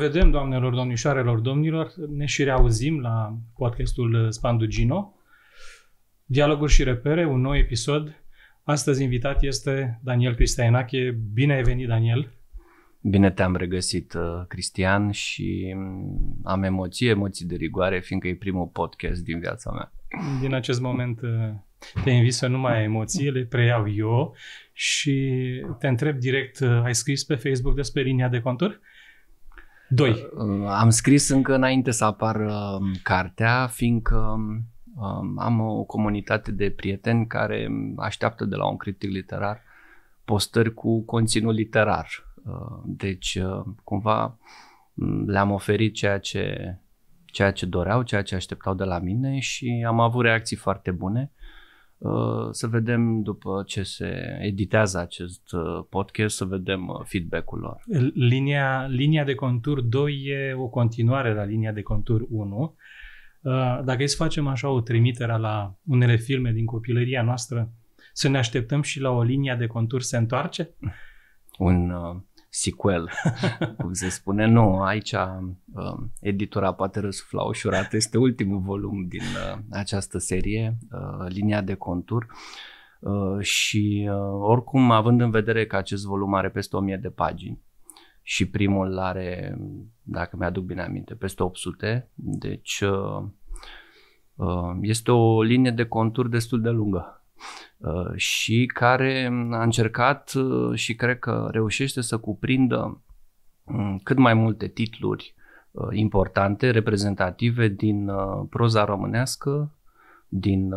revedem, doamnelor, domnișoarelor, domnilor. Ne și reauzim la podcastul Spandugino. Dialoguri și repere, un nou episod. Astăzi invitat este Daniel Cristianache. Bine ai venit, Daniel! Bine te-am regăsit, uh, Cristian, și mm, am emoții, emoții de rigoare, fiindcă e primul podcast din viața mea. Din acest moment uh, te invit să nu mai ai emoții, le preiau eu și te întreb direct, uh, ai scris pe Facebook despre linia de contur? Doi. Uh, am scris încă înainte să apară um, cartea, fiindcă um, um, am o comunitate de prieteni care așteaptă de la un critic literar postări cu conținut literar. Uh, deci, uh, cumva, mm, le-am oferit ceea ce, ceea ce doreau, ceea ce așteptau de la mine și am avut reacții foarte bune. Uh, să vedem după ce se editează acest uh, podcast, să vedem uh, feedback-ul lor. Linia, linia de contur 2 e o continuare la linia de contur 1. Dacă e să facem așa o trimitere la unele filme din copilăria noastră, să ne așteptăm și la o linie de contur se întoarce? Un uh, sequel, cum se spune. Nu, aici uh, editura poate răsufla ușurat. Este ultimul volum din uh, această serie, uh, Linia de contur. Uh, și uh, oricum, având în vedere că acest volum are peste 1000 de pagini și primul are, dacă mi-aduc bine aminte, peste 800, deci uh, uh, este o linie de contur destul de lungă. Uh, și care mm, a încercat uh, și cred că reușește să cuprindă mm, cât mai multe titluri uh, importante, reprezentative din proza românească, din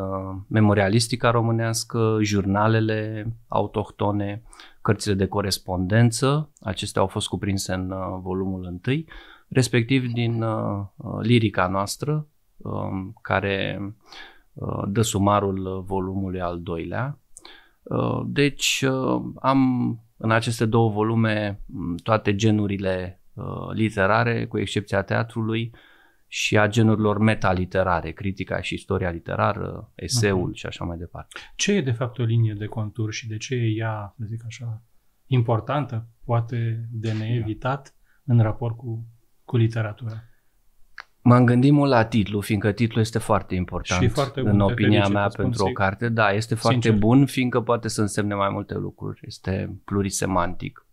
memorialistica românească, jurnalele autohtone, cărțile de corespondență, acestea au fost cuprinse în volumul întâi, respectiv din lirica noastră, um, care Uh, dă sumarul uh, volumului al doilea. Uh, deci am în aceste două volume mm, toate genurile literare, cu excepția teatrului și a genurilor metaliterare, critica și istoria literară, eseul uh-huh. și așa mai departe. Ce e de fapt o linie de contur și de ce e ea, să zic așa, importantă, poate de da. neevitat da. în raport cu, cu literatura? M-am gândit mult la titlu, fiindcă titlul este foarte important și foarte bun, în opinia mea pentru o carte. Da, este foarte sincer. bun, fiindcă poate să însemne mai multe lucruri. Este plurisemantic.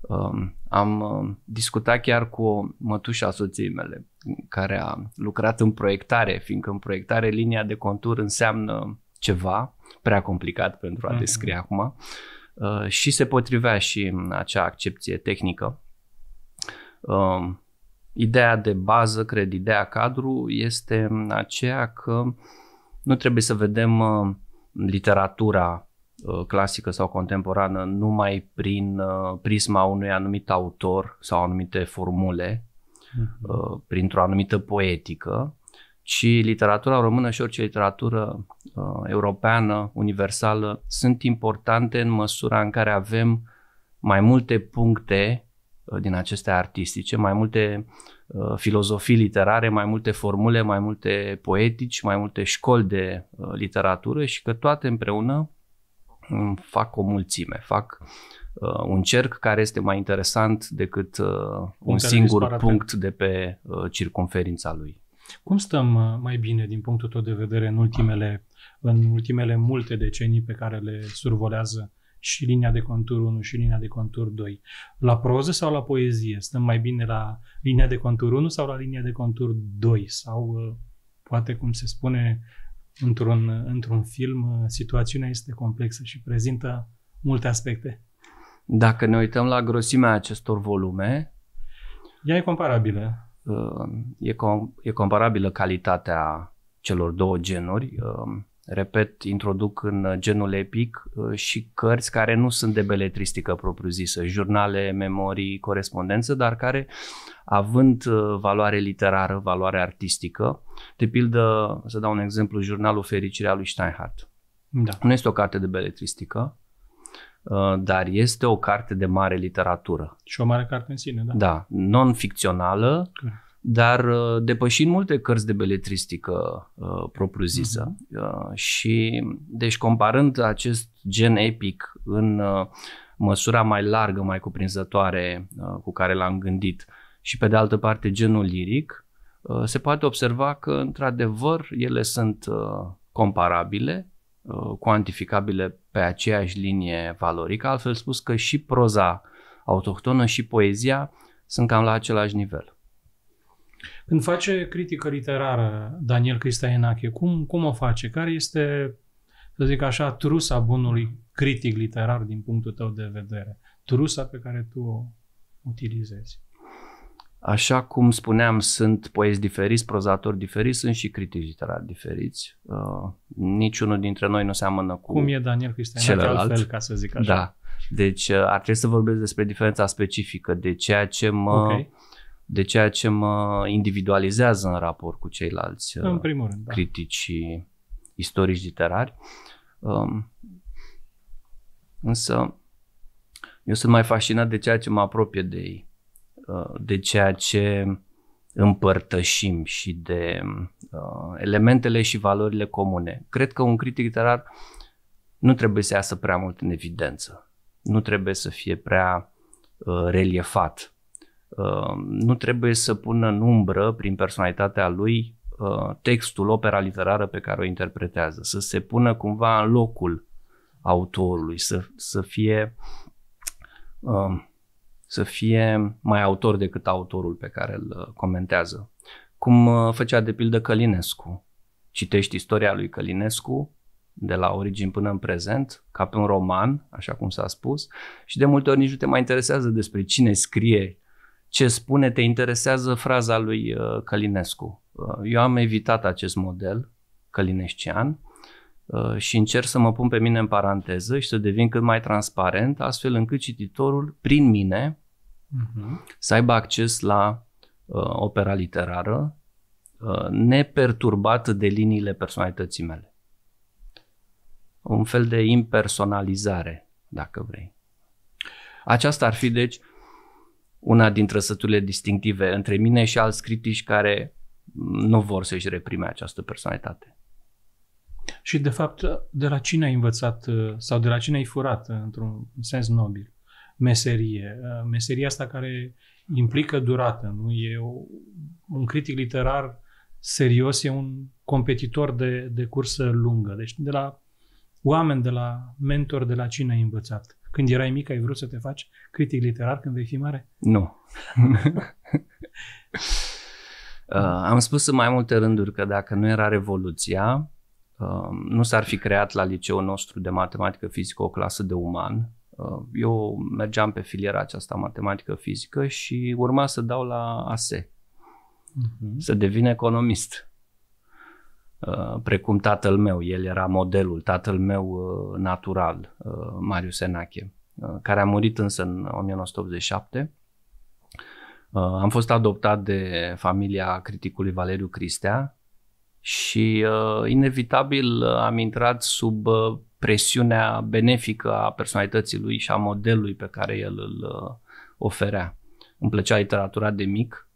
Um, am um, discutat chiar cu a soției mele, care a lucrat în proiectare, fiindcă în proiectare linia de contur înseamnă ceva prea complicat pentru a mhm. descrie mm-hmm. acum uh, și se potrivea și acea accepție tehnică. Um, Ideea de bază, cred, ideea cadru este aceea că nu trebuie să vedem uh, literatura uh, clasică sau contemporană numai prin uh, prisma unui anumit autor sau anumite formule, uh-huh. printr-o anumită poetică, ci literatura română și orice literatură europeană, universală, sunt importante în măsura în care avem mai multe puncte Uh, din acestea artistice, mai multe uh, filozofii literare, mai multe formule, mai multe poetici, mai multe școli de uh, literatură și că toate împreună um, fac o mulțime, fac un cerc care este mai interesant decât un singur punct de pe circumferința lui. Cum stăm mai bine din punctul tău de vedere în ultimele, în ultimele multe decenii pe care le survolează uh, și linia de contur 1 și linia de contur 2. La proză sau la poezie? Stăm mai bine la linia de contur 1 sau la linia de contur 2? Sau uh, poate cum se spune într-un, uh, într-un film, uh, situațiunea este complexă și prezintă multe aspecte. Dacă ne uităm la grosimea acestor volume, ea e comparabilă. E, com- e comparabilă calitatea celor două genuri repet, introduc în uh, genul epic uh, și cărți care nu sunt de beletristică propriu-zisă, jurnale, memorii, corespondență, dar care, având uh, valoare literară, valoare artistică, de pildă, să dau un exemplu, jurnalul Fericirea lui Steinhardt. Da. Nu este o carte de beletristică, dar este o carte de mare literatură. Și o mare carte în sine, da? Da, non-ficțională, dar uh, depășind multe cărți de beletristică uh, propriu-zisă uh-huh. uh, și deci comparând acest gen epic în uh, măsura mai largă, mai cuprinzătoare uh, cu care l-am gândit și pe de altă parte genul liric, uh, se poate observa că într-adevăr ele sunt uh, comparabile, uh, cuantificabile pe aceeași linie valorică, altfel spus că și proza autohtonă și poezia sunt cam la același nivel. Când face critică literară Daniel Cristaenache, cum, cum o face? Care este, să zic așa, trusa bunului critic literar din punctul tău de vedere? Trusa pe care tu o utilizezi? Așa cum spuneam, sunt poezi diferiți, prozatori diferiți, sunt și critici literari diferiți. Uh, niciunul dintre noi nu seamănă cu Cum e Daniel Cristian celălalt. altfel, ca să zic așa. Da. Deci uh, ar trebui să vorbesc despre diferența specifică de ceea ce mă okay de ceea ce mă individualizează în raport cu ceilalți în uh, primul rând, da. critici da. istorici literari. Um, însă eu sunt mai fascinat de ceea ce mă apropie de ei, uh, de ceea ce împărtășim și de uh, elementele și valorile comune. Cred că un critic literar nu trebuie să iasă prea mult în evidență, nu trebuie să fie prea uh, reliefat Ehm, nu trebuie să pună în umbră prin personalitatea lui ehm, textul, opera literară pe care o interpretează, să se pună cumva în locul autorului, să, să fie ehm, să fie mai autor decât autorul pe care îl uh, comentează. Cum uh, făcea de pildă Călinescu. Citești istoria lui Călinescu de la origini până în prezent, ca pe un roman, așa cum s-a spus, și de multe ori nici nu te mai interesează despre cine scrie ce spune te interesează fraza lui uh, Călinescu. Uh, eu am evitat acest model călinescian uh, și încerc să mă pun pe mine în paranteză și să devin cât mai transparent, astfel încât cititorul, prin mine, uh-huh. să aibă acces la uh, opera literară uh, neperturbat de liniile personalității mele. Un fel de impersonalizare, dacă vrei. Aceasta ar fi, deci, uh, una din trăsăturile distinctive între mine și alți critici care nu vor să-și reprime această personalitate. Și, de fapt, de la cine ai învățat sau de la cine ai furat, într-un sens nobil, meserie? Meseria asta care implică durată, nu? E o, un critic literar serios, e un competitor de, de cursă lungă. Deci, de la oameni, de la mentor, de la cine ai învățat? Când erai mic, ai vrut să te faci critic literar când vei fi mare? Nu. uh, am spus în mai multe rânduri că dacă nu era Revoluția, uh, nu s-ar fi creat la liceul nostru de matematică fizică o clasă de uman. Uh, eu mergeam pe filiera aceasta matematică-fizică și urma să dau la ASE, uh-huh. Mhm. să devin economist. Uh, precum tatăl meu, el era modelul, tatăl meu uh, natural, uh, Marius Enache, care a murit însă în 1987. Am fost adoptat de familia criticului Valeriu Cristea și inevitabil am intrat sub presiunea benefică a personalității lui și a modelului pe care el îl oferea. Îmi plăcea literatura de mic,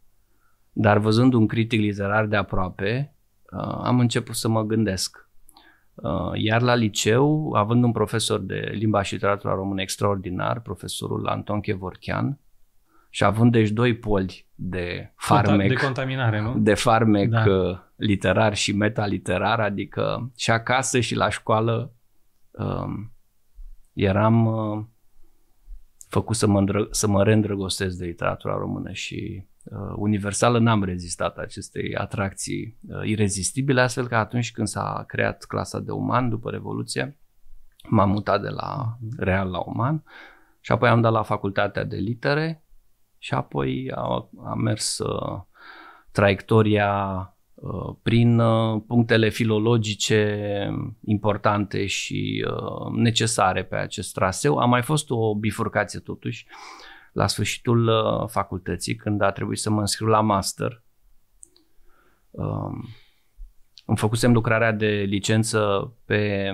dar văzând un critic literar de aproape, Uh, am început să mă gândesc. Uh, iar la liceu, având un profesor de limba și literatura română extraordinar, profesorul Anton Chevorchean, și având deci doi poli de farmec, de contaminare, nu? De farmec da. Uh, literar și metaliterar, adică și acasă și la școală um, eram uh, făcut să mă, îndră- să mă reîndrăgostesc de literatura română și Uh, universală n-am rezistat acestei atracții uh, irezistibile, astfel că atunci când s-a creat clasa de uman după Revoluție, m-am mutat de la real la uman și apoi am dat la facultatea de litere și apoi a, a mers uh, traiectoria uh, prin uh, punctele filologice importante și uh, necesare pe acest traseu. A mai fost o bifurcație totuși la sfârșitul uh, facultății, când a trebuit să mă înscriu la master, am um, îmi făcusem lucrarea de licență pe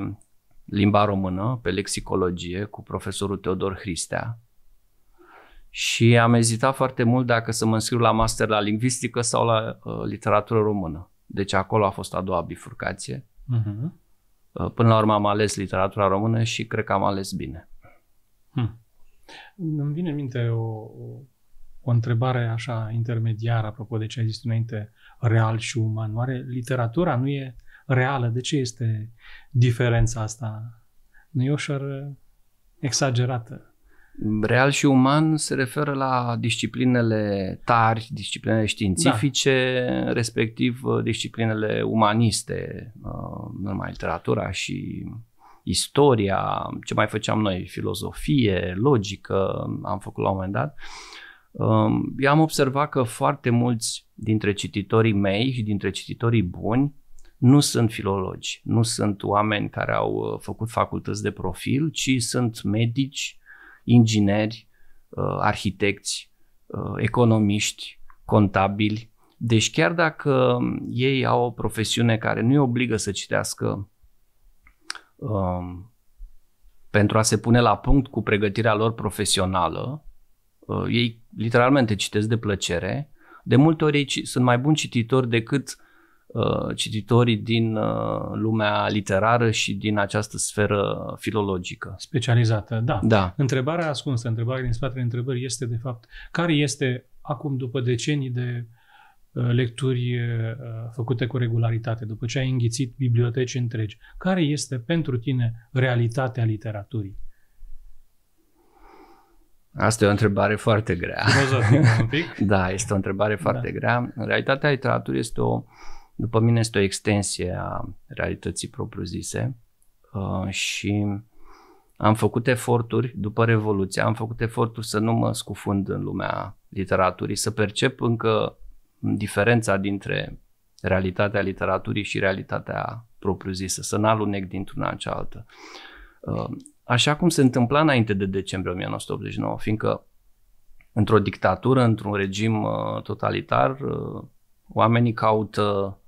limba română, pe lexicologie, cu profesorul Teodor Hristea și am ezitat foarte mult dacă să mă înscriu la master la lingvistică sau la uh, literatură română. Deci acolo a fost a doua bifurcație. Uh-huh. Până la urmă am ales literatura română și cred că am ales bine. Hmm. Îmi vine în minte o, o întrebare așa intermediară, apropo de ce ai zis înainte, real și uman. Oare literatura nu e reală? De ce este diferența asta? Nu e ușor uh, exagerată? Real și uman se referă la disciplinele tari, disciplinele științifice, da. respectiv uh, disciplinele umaniste, uh, numai literatura și istoria, ce mai făceam noi, filozofie, logică, am făcut la un moment dat. Um, eu am observat că foarte mulți dintre cititorii mei și dintre cititorii buni nu sunt filologi, nu sunt oameni care au uh, făcut facultăți de profil, ci sunt medici, ingineri, uh, arhitecți, uh, economiști, contabili. Deci chiar dacă ei au o profesiune care nu îi obligă să citească um, pentru a se pune la punct cu pregătirea lor profesională, uh, ei literalmente citesc de plăcere, de multe ori ei sunt mai buni cititori decât uh, cititorii din uh, lumea literară și din această sferă filologică. Specializată, da. da. Întrebarea ascunsă, întrebarea din spatele întrebării este de fapt care este acum după decenii de Uh, lecturi uh, uh, făcute cu regularitate, după ce ai înghițit biblioteci întregi. Care este pentru tine realitatea literaturii? Asta e o întrebare foarte grea. Un pic. da, este o întrebare foarte da. grea. Realitatea literaturii este o, după mine, este o extensie a realității propriu-zise uh, și am făcut eforturi, după Revoluție, am făcut eforturi să nu mă scufund în lumea literaturii, să percep încă diferența dintre realitatea literaturii și realitatea propriu-zisă, să n-alunec dintr-una în cealaltă. Uh, așa cum se întâmpla înainte de decembrie 1989, fiindcă într-o dictatură, într-un regim uh, totalitar, uh, oamenii caută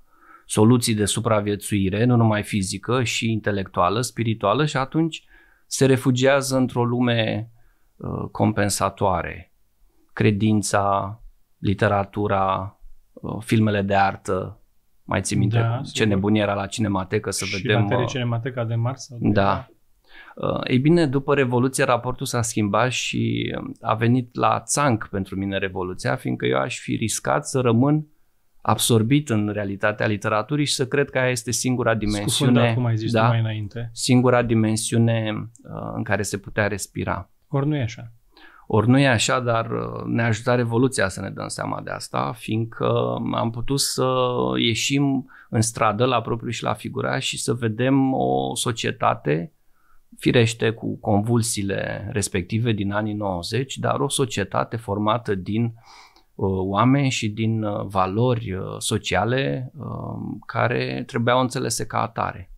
soluții de supraviețuire, nu numai fizică, și intelectuală, spirituală și atunci se refugiază într-o lume compensatoare. Credința, literatura, Uh, filmele de artă. Mai ții minte da, ce sigur. nebunie era la Cinematecă să și vedem... Și uh, Cinemateca de Mars? Sau de da. Uh, ei bine, după Revoluție raportul s-a schimbat și a venit la țanc pentru mine Revoluția, fiindcă eu aș fi riscat să rămân absorbit în realitatea literaturii și să cred că aia este singura dimensiune, Scufundat, cum ai zis da, mai înainte. singura dimensiune uh, în care se putea respira. Ori nu e așa. Ori nu e așa, dar uh, ne-a ajutat Revoluția să ne dăm seama de asta, fiindcă am putut să ieșim în stradă, la propriu și la figura, și să vedem o societate, firește cu convulsiile respective din anii 90, dar o societate formată din uh, oameni și din uh, valori sociale um, care trebuiau înțelese ca atare.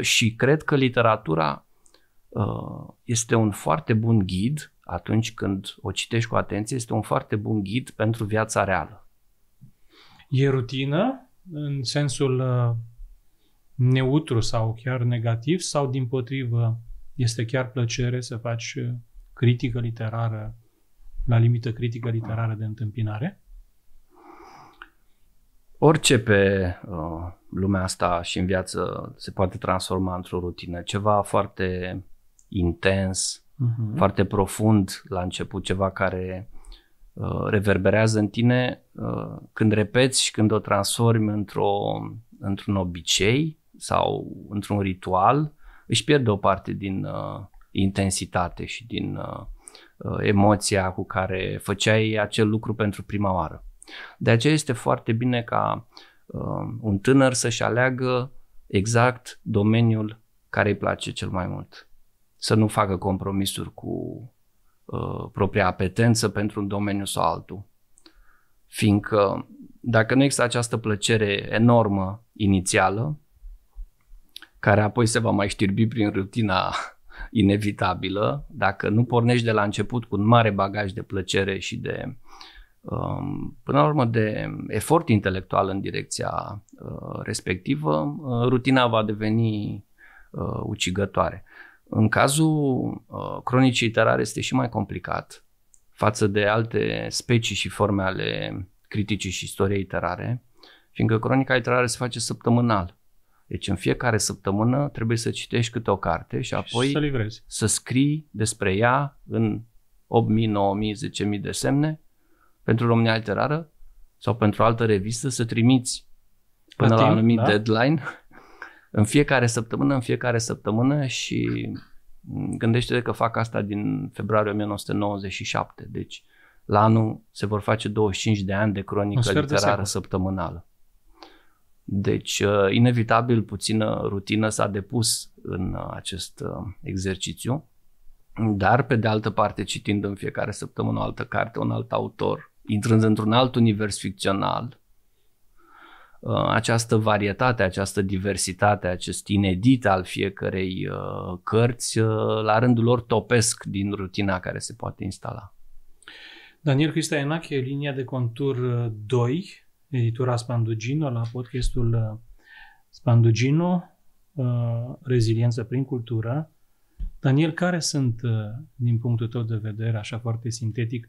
Și cred că literatura este un foarte bun ghid atunci când o citești cu atenție, este un foarte bun ghid pentru viața reală. E rutină în sensul uh, neutru sau chiar negativ sau din potrivă este chiar plăcere să faci uh, critică literară la limită critică literară de întâmpinare? Orice pe uh, lumea asta și în viață se poate transforma într-o rutină, ceva foarte intens, uh-huh. foarte profund la început, ceva care uh, reverberează în tine uh, când repeți și când o transformi într-o, într-un obicei sau într-un ritual, își pierde o parte din uh, intensitate și din uh, uh emoția cu care făceai acel lucru pentru prima oară. De aceea este foarte bine ca uh, un tânăr să-și aleagă exact domeniul care îi place cel mai mult să nu facă compromisuri cu uh, propria apetență pentru un domeniu sau altul. Fiindcă dacă nu există această plăcere enormă inițială, care apoi se va mai știrbi prin rutina inevitabilă, dacă nu pornești de la început cu un mare bagaj de plăcere și de, um, până la urmă, de efort intelectual în direcția uh, respectivă, uh, rutina va deveni uh, ucigătoare. În cazul uh, cronicii terare este și mai complicat față de alte specii și forme ale criticii și istoriei terare, fiindcă cronica literară se face săptămânal. Deci în fiecare săptămână trebuie să citești câte o carte și apoi și să, livrezi. să scrii despre ea în 8.000, 9.000, 10.000 de semne pentru România Literară sau pentru altă revistă să trimiți până la, timp, la anumit da? deadline în fiecare săptămână, în fiecare săptămână și mm, gândește-te că fac asta din februarie 1997, deci la anul se vor face 25 de ani de cronică literară de săptămânală. Deci, uh, inevitabil, puțină rutină s-a depus în uh, acest uh, exercițiu, dar, pe de altă parte, citind în fiecare săptămână o altă carte, un alt autor, intrând într-un alt univers ficțional, Uh, această varietate, această diversitate, acest inedit al fiecărei uh, cărți, uh, la rândul lor topesc din rutina care se poate instala. Daniel Cristea Enache, linia de contur 2, editura Spandugino la podcastul Spandugino, Reziliență prin cultură. Daniel, care sunt, din punctul tău de vedere, așa foarte sintetic,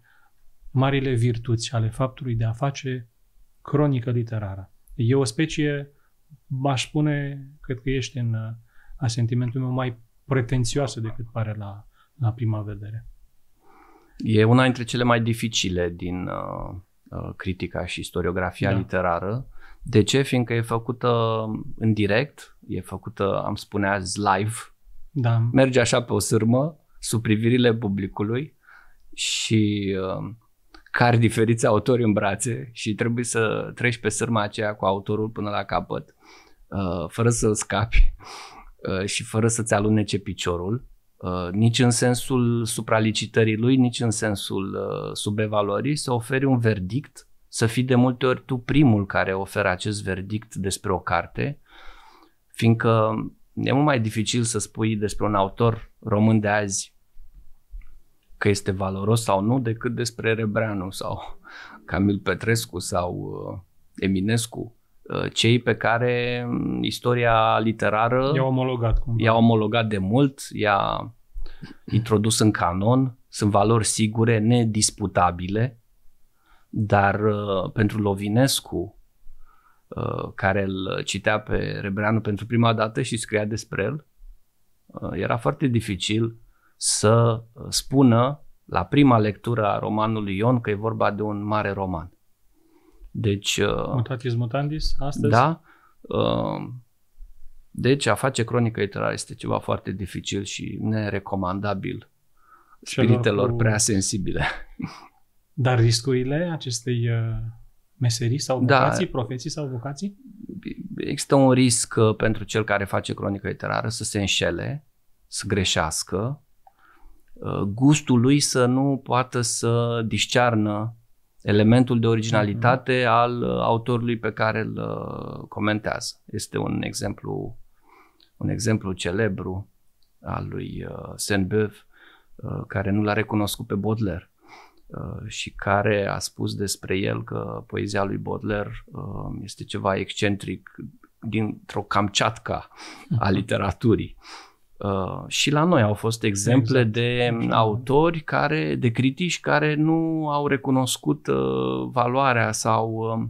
marile virtuți ale faptului de a face cronică literară? E o specie, aș spune, cred că ești în uh, asentimentul meu, mai pretențioasă decât pare la, la prima vedere. E una dintre cele mai dificile din uh, uh, critica și istoriografia da. literară. De ce? Fiindcă e făcută în direct, e făcută, am spune azi, live. Da. Merge așa pe o sârmă, sub privirile publicului și uh, car diferiți autori în brațe și trebuie să treci pe sârma aceea cu autorul până la capăt, uh, fără să scapi uh, și fără să-ți alunece piciorul, uh, nici în sensul supralicitării lui, nici în sensul subevalorii, să oferi un verdict, să fii de multe ori tu primul care oferă acest verdict despre o carte, fiindcă e mult mai dificil să spui despre un autor român de azi că este valoros sau nu, decât despre Rebreanu sau Camil Petrescu sau uh, Eminescu, uh, cei pe care mm, istoria literară i-a omologat, cumva. i-a omologat de mult, i-a introdus în canon, sunt valori sigure, nedisputabile, dar uh, pentru Lovinescu, care îl citea pe Rebreanu pentru prima dată și scria despre el, era foarte dificil să uh, spună la prima lectură a romanului Ion că e vorba de un mare roman. Deci... Uh, Mutatis mutandis, astăzi? Da. Uh, deci a face cronică literară este ceva foarte dificil și nerecomandabil spiritelor cu... prea sensibile. Dar riscurile acestei meserii sau da. vocații, da, profeții sau vocații? Există un risc pentru cel care face cronică literară să se înșele, să greșească, Uh, gustul lui să nu poată să discearnă elementul de originalitate mm-hmm. al uh, autorului pe care îl uh, comentează. Este un exemplu un exemplu celebru al lui Saint-Beuve care nu l-a recunoscut pe Baudelaire și care a spus despre el că poezia lui Baudelaire este ceva excentric dintr-o camceatca a literaturii. Mm-hmm Uh, și la noi au fost exemple exact. de autori care, de critici care nu au recunoscut uh, valoarea sau, uh,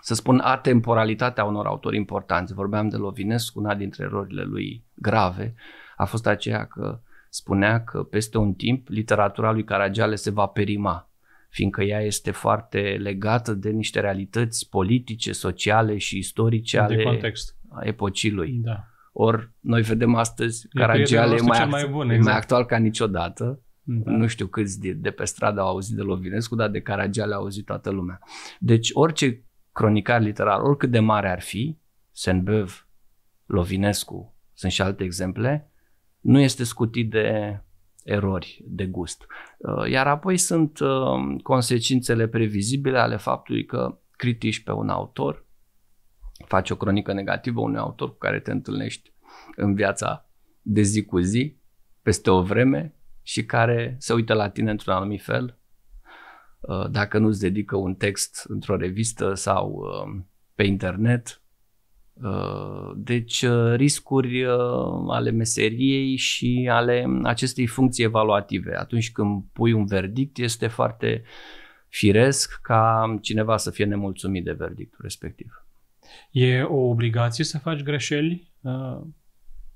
să spun, atemporalitatea unor autori importanți. Vorbeam de Lovinescu, una dintre erorile lui grave a fost aceea că spunea că peste un timp literatura lui Caragiale se va perima, fiindcă ea este foarte legată de niște realități politice, sociale și istorice de ale context. epocii lui. Da. Ori noi vedem astăzi Caragiale e mai, mai, bun, exact. mai actual ca niciodată. Da. Nu știu câți de, de pe stradă au auzit de Lovinescu, dar de Caragiale a auzit toată lumea. Deci orice cronicar literar, oricât de mare ar fi, Senbev, Lovinescu, sunt și alte exemple, nu este scutit de erori de gust. Uh, iar apoi sunt uh, consecințele previzibile ale faptului că critici pe un autor faci o cronică negativă unui autor cu care te întâlnești în viața de zi cu zi, peste o vreme și care se uită la tine într-un anumit fel. Uh, dacă nu-ți dedică un text într-o revistă sau uh, pe internet, uh, deci riscuri ale meseriei și ale acestei funcții evaluative. Atunci când pui un verdict este foarte firesc ca cineva să fie nemulțumit de verdictul respectiv. E o obligație să faci greșeli uh,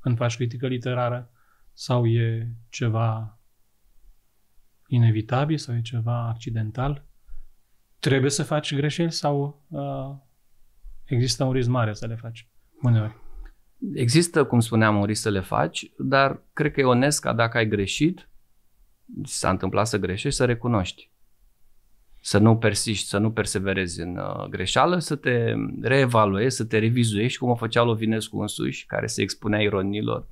când faci critică literară sau e ceva inevitabil sau e ceva accidental? Trebuie să faci greșeli sau uh, există un risc mare să le faci uneori? Există, cum spuneam, un risc să le faci, dar cred că e onest ca dacă ai greșit, s-a întâmplat să greșești, să recunoști să nu persiști, să nu perseverezi în uh, greșeală, să te reevaluezi, să te revizuiești, cum o făcea Lovinescu însuși, care se expunea ironilor.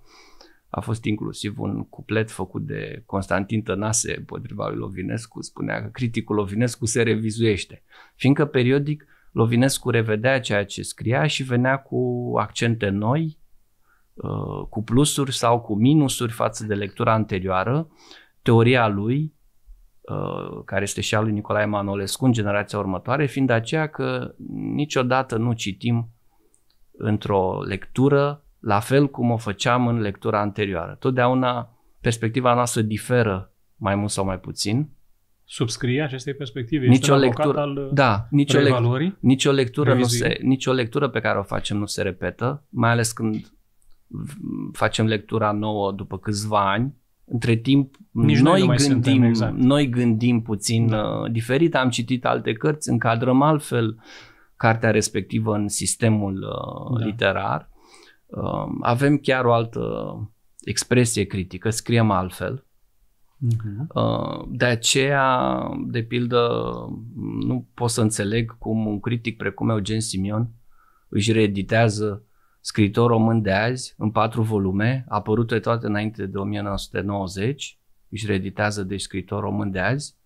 A fost inclusiv un cuplet făcut de Constantin Tănase potriva lui Lovinescu, spunea că criticul Lovinescu se revizuiește, fiindcă periodic Lovinescu revedea ceea ce scria și venea cu accente noi, uh, cu plusuri sau cu minusuri față de lectura anterioară, teoria lui, Uh, care este și al lui Nicolae Manolescu în generația următoare, fiind aceea că niciodată nu citim într-o lectură la fel cum o făceam în lectura anterioară. Totdeauna perspectiva noastră diferă mai mult sau mai puțin. Subscrie acestei perspective. Nicio este lectură, al da, nicio, nicio lectură nu se, nicio lectură pe care o facem nu se repetă, mai ales când facem lectura nouă după câțiva ani între timp, Nici noi, noi, gândim, suntem, exact. noi gândim puțin da. Uh, diferit. Am citit alte cărți, încadrăm altfel cartea respectivă în sistemul uh, da. literar. Um, avem chiar o altă expresie critică, scriem altfel. Uh-huh. De aceea, de pildă, nu pot să înțeleg cum un critic precum Eugen Simion își reeditează scriitor român de azi, în patru volume, apărute toate înainte de 1990, își reditează de deci, scriitor român de azi,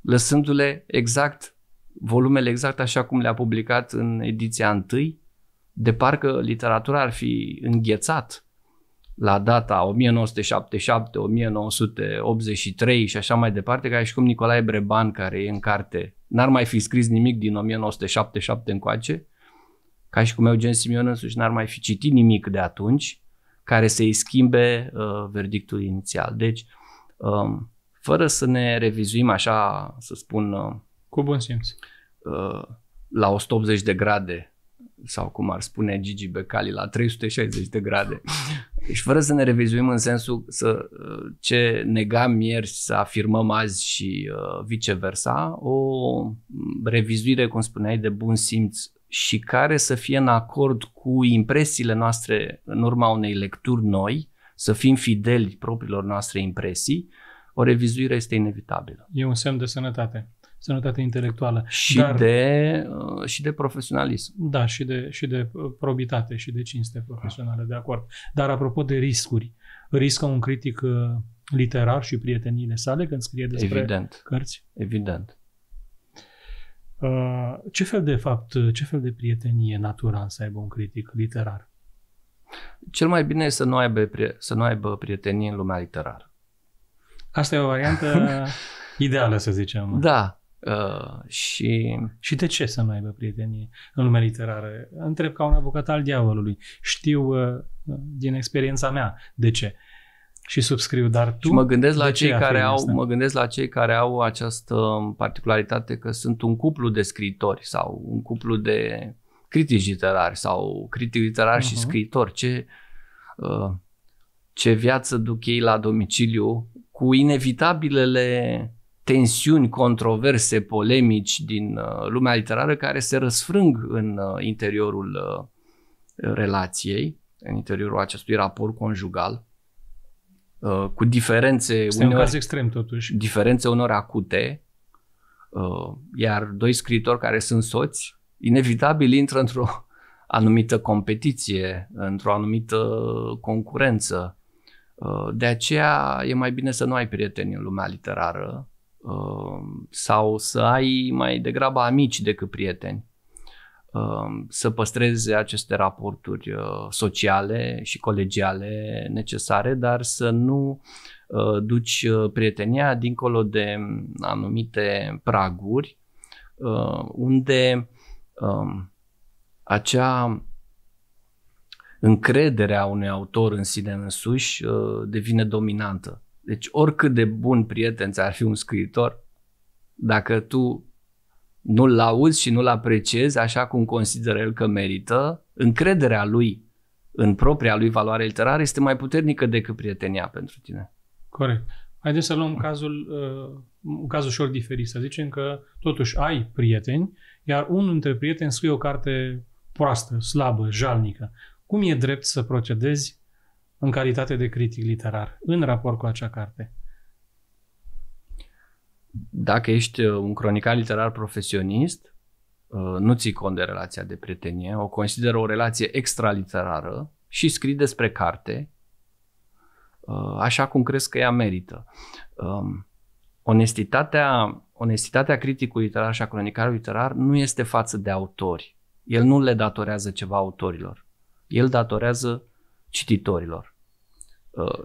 lăsându-le exact, volumele exact așa cum le-a publicat în ediția întâi, de parcă literatura ar fi înghețat la data 1977, 1983 și așa mai departe, ca și cum Nicolae Breban, care e în carte, n-ar mai fi scris nimic din 1977 încoace, ca și cum Eugen Simion însuși n-ar mai fi citit nimic de atunci, care să-i schimbe uh, verdictul inițial. Deci, uh, fără să ne revizuim așa, să spun... Uh, Cu bun simț. Uh, la 180 de grade, sau cum ar spune Gigi Becali, la 360 de grade. Și deci, fără să ne revizuim în sensul să uh, ce negam ieri să afirmăm azi și uh, viceversa, o revizuire, cum spuneai, de bun simț și care să fie în acord cu impresiile noastre în urma unei lecturi noi, să fim fideli propriilor noastre impresii, o revizuire este inevitabilă. E un semn de sănătate, sănătate intelectuală. Și, dar, de, uh, și de profesionalism. Da, și de, și de uh, probitate și de cinste profesională, de acord. Dar apropo de riscuri, riscă un critic uh, literar și prietenile sale când scrie despre Evident. cărți? Evident. Uh, ce fel de fapt, ce fel de prietenie natura să aibă un critic literar? Cel mai bine e să nu aibă, să nu aibă prietenie în lumea literară. Asta e o variantă ideală, să zicem. Da. Uh, și... și de ce să nu aibă prietenie în lumea literară? Întreb ca un avocat al diavolului. Știu uh, din experiența mea de ce. Uh, și subscriu, dar tu... Și mă gândesc la cei care au, asta? mă gândesc la cei care au această um, particularitate că sunt un cuplu de scriitori sau un cuplu de critici literari sau critici literari uh-huh. și mhm. scritori, Ce, uh, ce viață duc ei la domiciliu cu inevitabilele tensiuni, controverse, polemici din uh, lumea literară care se răsfrâng în uh, interiorul uh, relației, în interiorul acestui raport conjugal Uh, cu diferențe este uneori, un caz extrem totuși. Diferențe unor acute, uh, iar doi scriitori care sunt soți, inevitabil intră într-o anumită competiție, într-o anumită concurență. Uh, de aceea e mai bine să nu ai prieteni în lumea literară, uh, sau să ai mai degrabă amici decât prieteni. Um, să păstreze aceste raporturi uh, sociale și colegiale necesare, dar să nu uh, duci uh, prietenia dincolo de anumite praguri unde um, acea încrederea unui autor în sine însuși devine dominantă. Deci oricât de bun prieten ți-ar fi un scriitor, dacă tu nu-l lauzi și nu-l apreciezi așa cum consideră el că merită, încrederea lui în propria lui valoare literară este mai puternică decât prietenia pentru tine. Corect. Haideți să luăm cazul, uh, un caz ușor diferit. Să zicem că totuși ai prieteni, iar unul dintre prieteni scrie o carte proastă, slabă, jalnică. Cum e drept să procedezi în calitate de critic literar în raport cu acea carte? dacă ești uh, un cronicar literar profesionist, uh, nu ții cont de relația de prietenie, o consideră o relație extraliterară și scrii despre carte uh, așa cum crezi că ea merită. Um, onestitatea, onestitatea criticului literar și a cronicarului literar nu este față de autori. El nu le datorează ceva autorilor. El datorează cititorilor.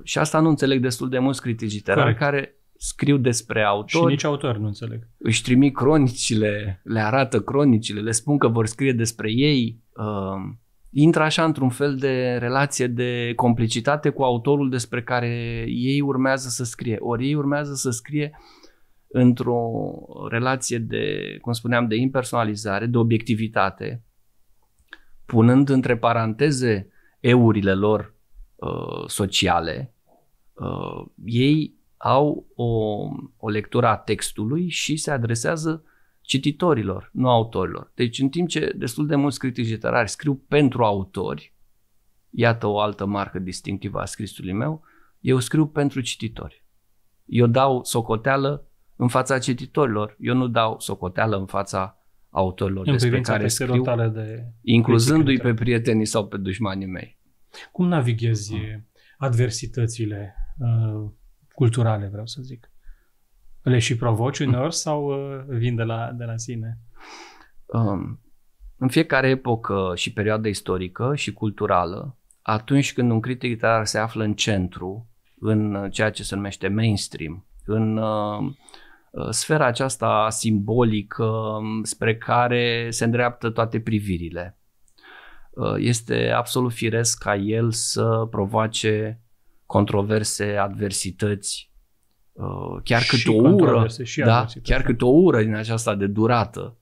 Și asta nu înțeleg destul de mulți critici literari care scriu despre autor. Și nici autor nu înțeleg. Își trimit cronicile, le arată cronicile, le spun că vor scrie despre ei. Uh, intră așa într-un fel de relație de complicitate cu autorul despre care ei urmează să scrie. Ori ei urmează să scrie într-o relație de, cum spuneam, de impersonalizare, de obiectivitate, punând între paranteze eurile lor uh, sociale, uh, ei au o, o lectură a textului și se adresează cititorilor, nu autorilor. Deci în timp ce destul de mulți critici literari scriu pentru autori, iată o altă marcă distinctivă a scrisului meu, eu scriu pentru cititori. Eu dau socoteală în fața cititorilor, eu nu dau socoteală în fața autorilor în despre care scriu, de incluzându-i pe prietenii sau pe dușmanii mei. Cum navighezi ah. adversitățile uh, culturale, vreau să zic. Le și provoci uneori sau uh, vin de la, de la sine? Um, în fiecare epocă și perioadă istorică și culturală, atunci când un critic literar se află în centru, în uh, ceea ce se numește mainstream, în uh, uh sfera aceasta simbolică um, spre care se îndreaptă toate privirile. Este absolut firesc ca el să provoace controverse, adversități, uh, chiar cât o ură, și da, chiar cât o ură din aceasta de durată,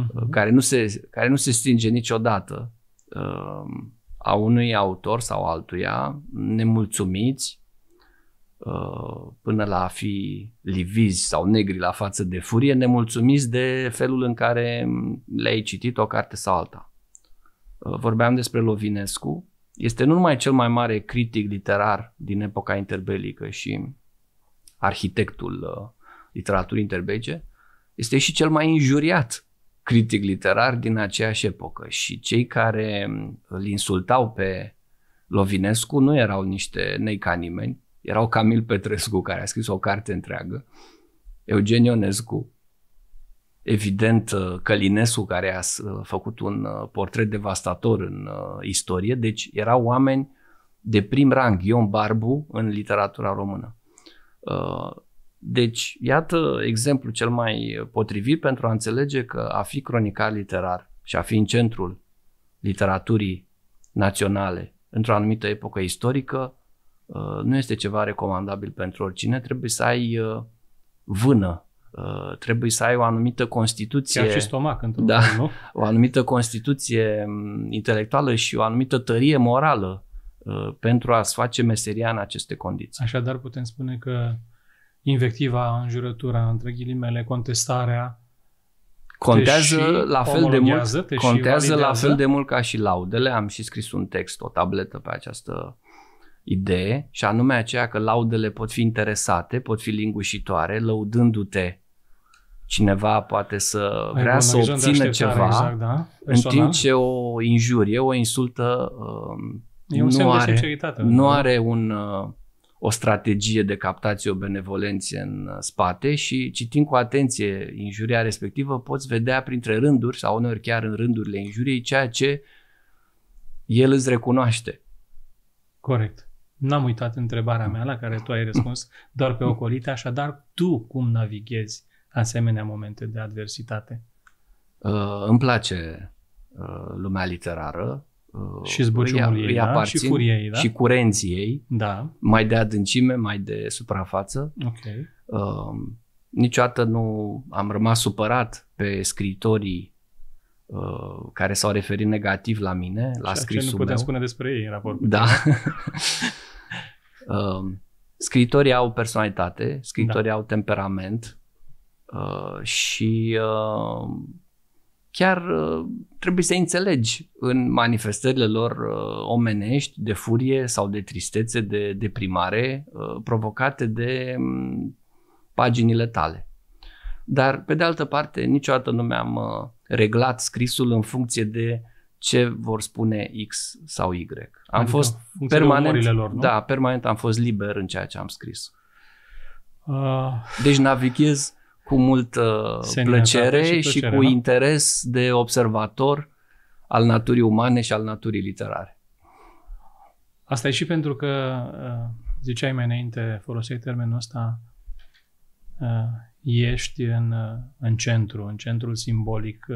uh-huh. care, nu se, care nu se stinge niciodată uh, a unui autor sau altuia, nemulțumiți uh, până la a fi livizi sau negri la față de furie, nemulțumiți de felul în care le-ai citit o carte sau alta. Vorbeam despre Lovinescu, este nu numai cel mai mare critic literar din epoca interbelică și arhitectul uh, literaturii interbelice, este și cel mai injuriat critic literar din aceeași epocă și cei care um, îl insultau pe Lovinescu nu erau niște nei ca nimeni, erau Camil Petrescu care a scris o carte întreagă, Eugen Ionescu, evident uh, Călinescu care a uh, făcut un uh, portret devastator în istorie, deci erau oameni de prim rang, Ion Barbu în literatura română. Deci, iată exemplu cel mai potrivit pentru a înțelege că a fi cronicar literar și a fi în centrul literaturii naționale într-o anumită epocă istorică nu este ceva recomandabil pentru oricine, trebuie să ai vână Uh, trebuie să ai o anumită constituție. Chiar și stomac, într-un da, nu? O anumită constituție intelectuală și o anumită tărie morală uh, pentru a-ți face meseria în aceste condiții. Așadar, putem spune că invectiva, înjurătura, între ghilimele, contestarea, contează la fel de mult, contează la fel de mult ca și laudele. Am și scris un text, o tabletă pe această idee, și anume aceea că laudele pot fi interesate, pot fi lingușitoare, lăudându-te cineva poate să Ai vrea să obțină ceva, exact, da? în timp ce o injurie, o insultă um, e un nu, are, nu da. are un, uh, o strategie de captație, o benevolenție în uh, spate și citind cu atenție injuria respectivă poți vedea printre rânduri sau uneori chiar în rândurile injuriei ceea ce el îți recunoaște. Corect. N-am uitat întrebarea mea la care tu ai răspuns doar pe ocolite, așadar tu cum navighezi asemenea momente de adversitate? Uh, îmi place uh, lumea literară. Uh, și zbuciumul ei, da? și furiei, da? Și curenții ei. Da. Mai de adâncime, mai de suprafață. Ok. Uh, niciodată nu am rămas supărat pe scritorii uh, care s-au referit negativ la mine, la Ceea scrisul ce nu putem meu. spune despre ei în raport cu Da. da? Uh, scritorii au personalitate, scritorii da. au temperament, Uh, și uh, chiar uh, trebuie să înțelegi în manifestările lor omenești de furie sau de tristețe, de deprimare provocate de mm, paginile tale. Dar, pe de altă parte, niciodată nu mi-am reglat scrisul în funcție de ce vor spune X sau Y. Am adică fost permanent, lor, nu? da, permanent am fost liber în ceea ce am scris. Uh... Deci navighez cu multă Senior, plăcere, și, plăcere cu nu? interes de observator al naturii umane și al naturii literare. Asta e și pentru că uh, ziceai mai înainte, foloseai termenul ăsta, uh, ești în, uh, în centru, în centrul simbolic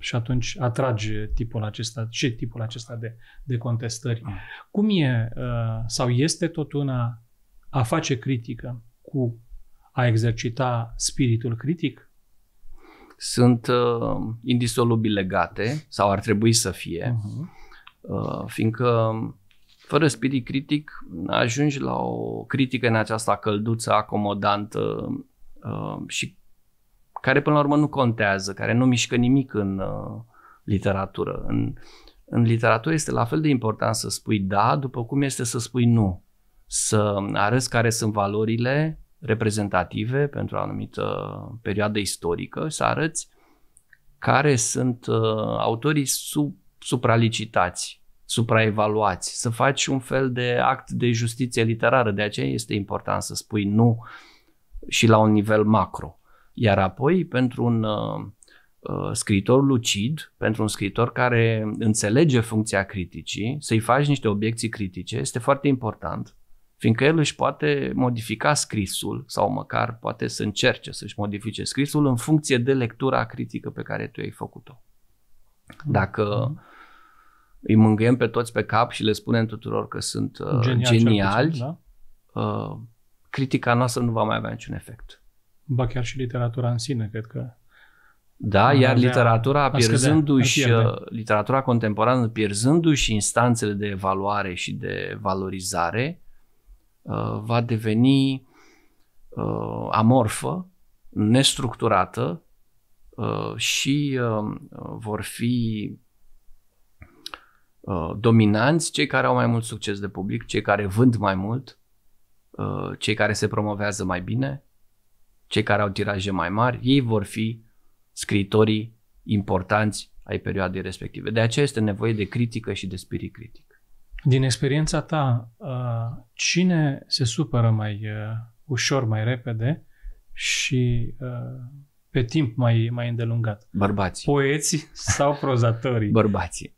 și atunci atrage tipul acesta și tipul acesta de, de contestări. Mm. Cum e sau este tot una a face critică cu a exercita spiritul critic? Sunt uh, indisolubil legate sau ar trebui să fie, uh-huh. uh, fiindcă um, fără spirit critic ajungi la o critică în această călduță, acomodantă uh, și care până la urmă nu contează, care nu mișcă nimic în uh, literatură. În, în literatură este la fel de important să spui da, după cum este să spui nu să arăți care sunt valorile reprezentative pentru o anumită perioadă istorică, să arăți care sunt uh, autorii sub, supralicitați, supraevaluați, să faci un fel de act de justiție literară. De aceea este important să spui nu și la un nivel macro. Iar apoi, pentru un uh, uh scriitor lucid, pentru un scriitor care înțelege funcția criticii, să-i faci niște obiecții critice, este foarte important fiindcă el își poate modifica scrisul sau măcar poate să încerce să-și modifice scrisul în funcție de lectura critică pe care tu ai făcut-o. Mm-hmm. Dacă mm-hmm. îi mângâiem pe toți pe cap și le spunem tuturor că sunt uh, Genial, geniali, puțin, da? Uh, critica noastră nu va mai avea niciun efect. Ba chiar și literatura în sine, cred că da, iar literatura pierzându-și, uh, literatura contemporană pierzându-și instanțele de evaluare și de valorizare, Uh, va deveni uh, amorfă, nestructurată uh, și vor fi dominanți cei care au mai mult succes de public, cei care vând mai mult, cei care se promovează mai bine, cei care au tiraje mai mari, ei vor fi scritorii importanți ai perioadei respective. De aceea este nevoie de critică și de spirit critic. Din experiența ta, uh, cine se supără mai uh, ușor, mai repede și uh, pe timp mai, mai îndelungat? Bărbații. Poeții sau prozatorii? Bărbații.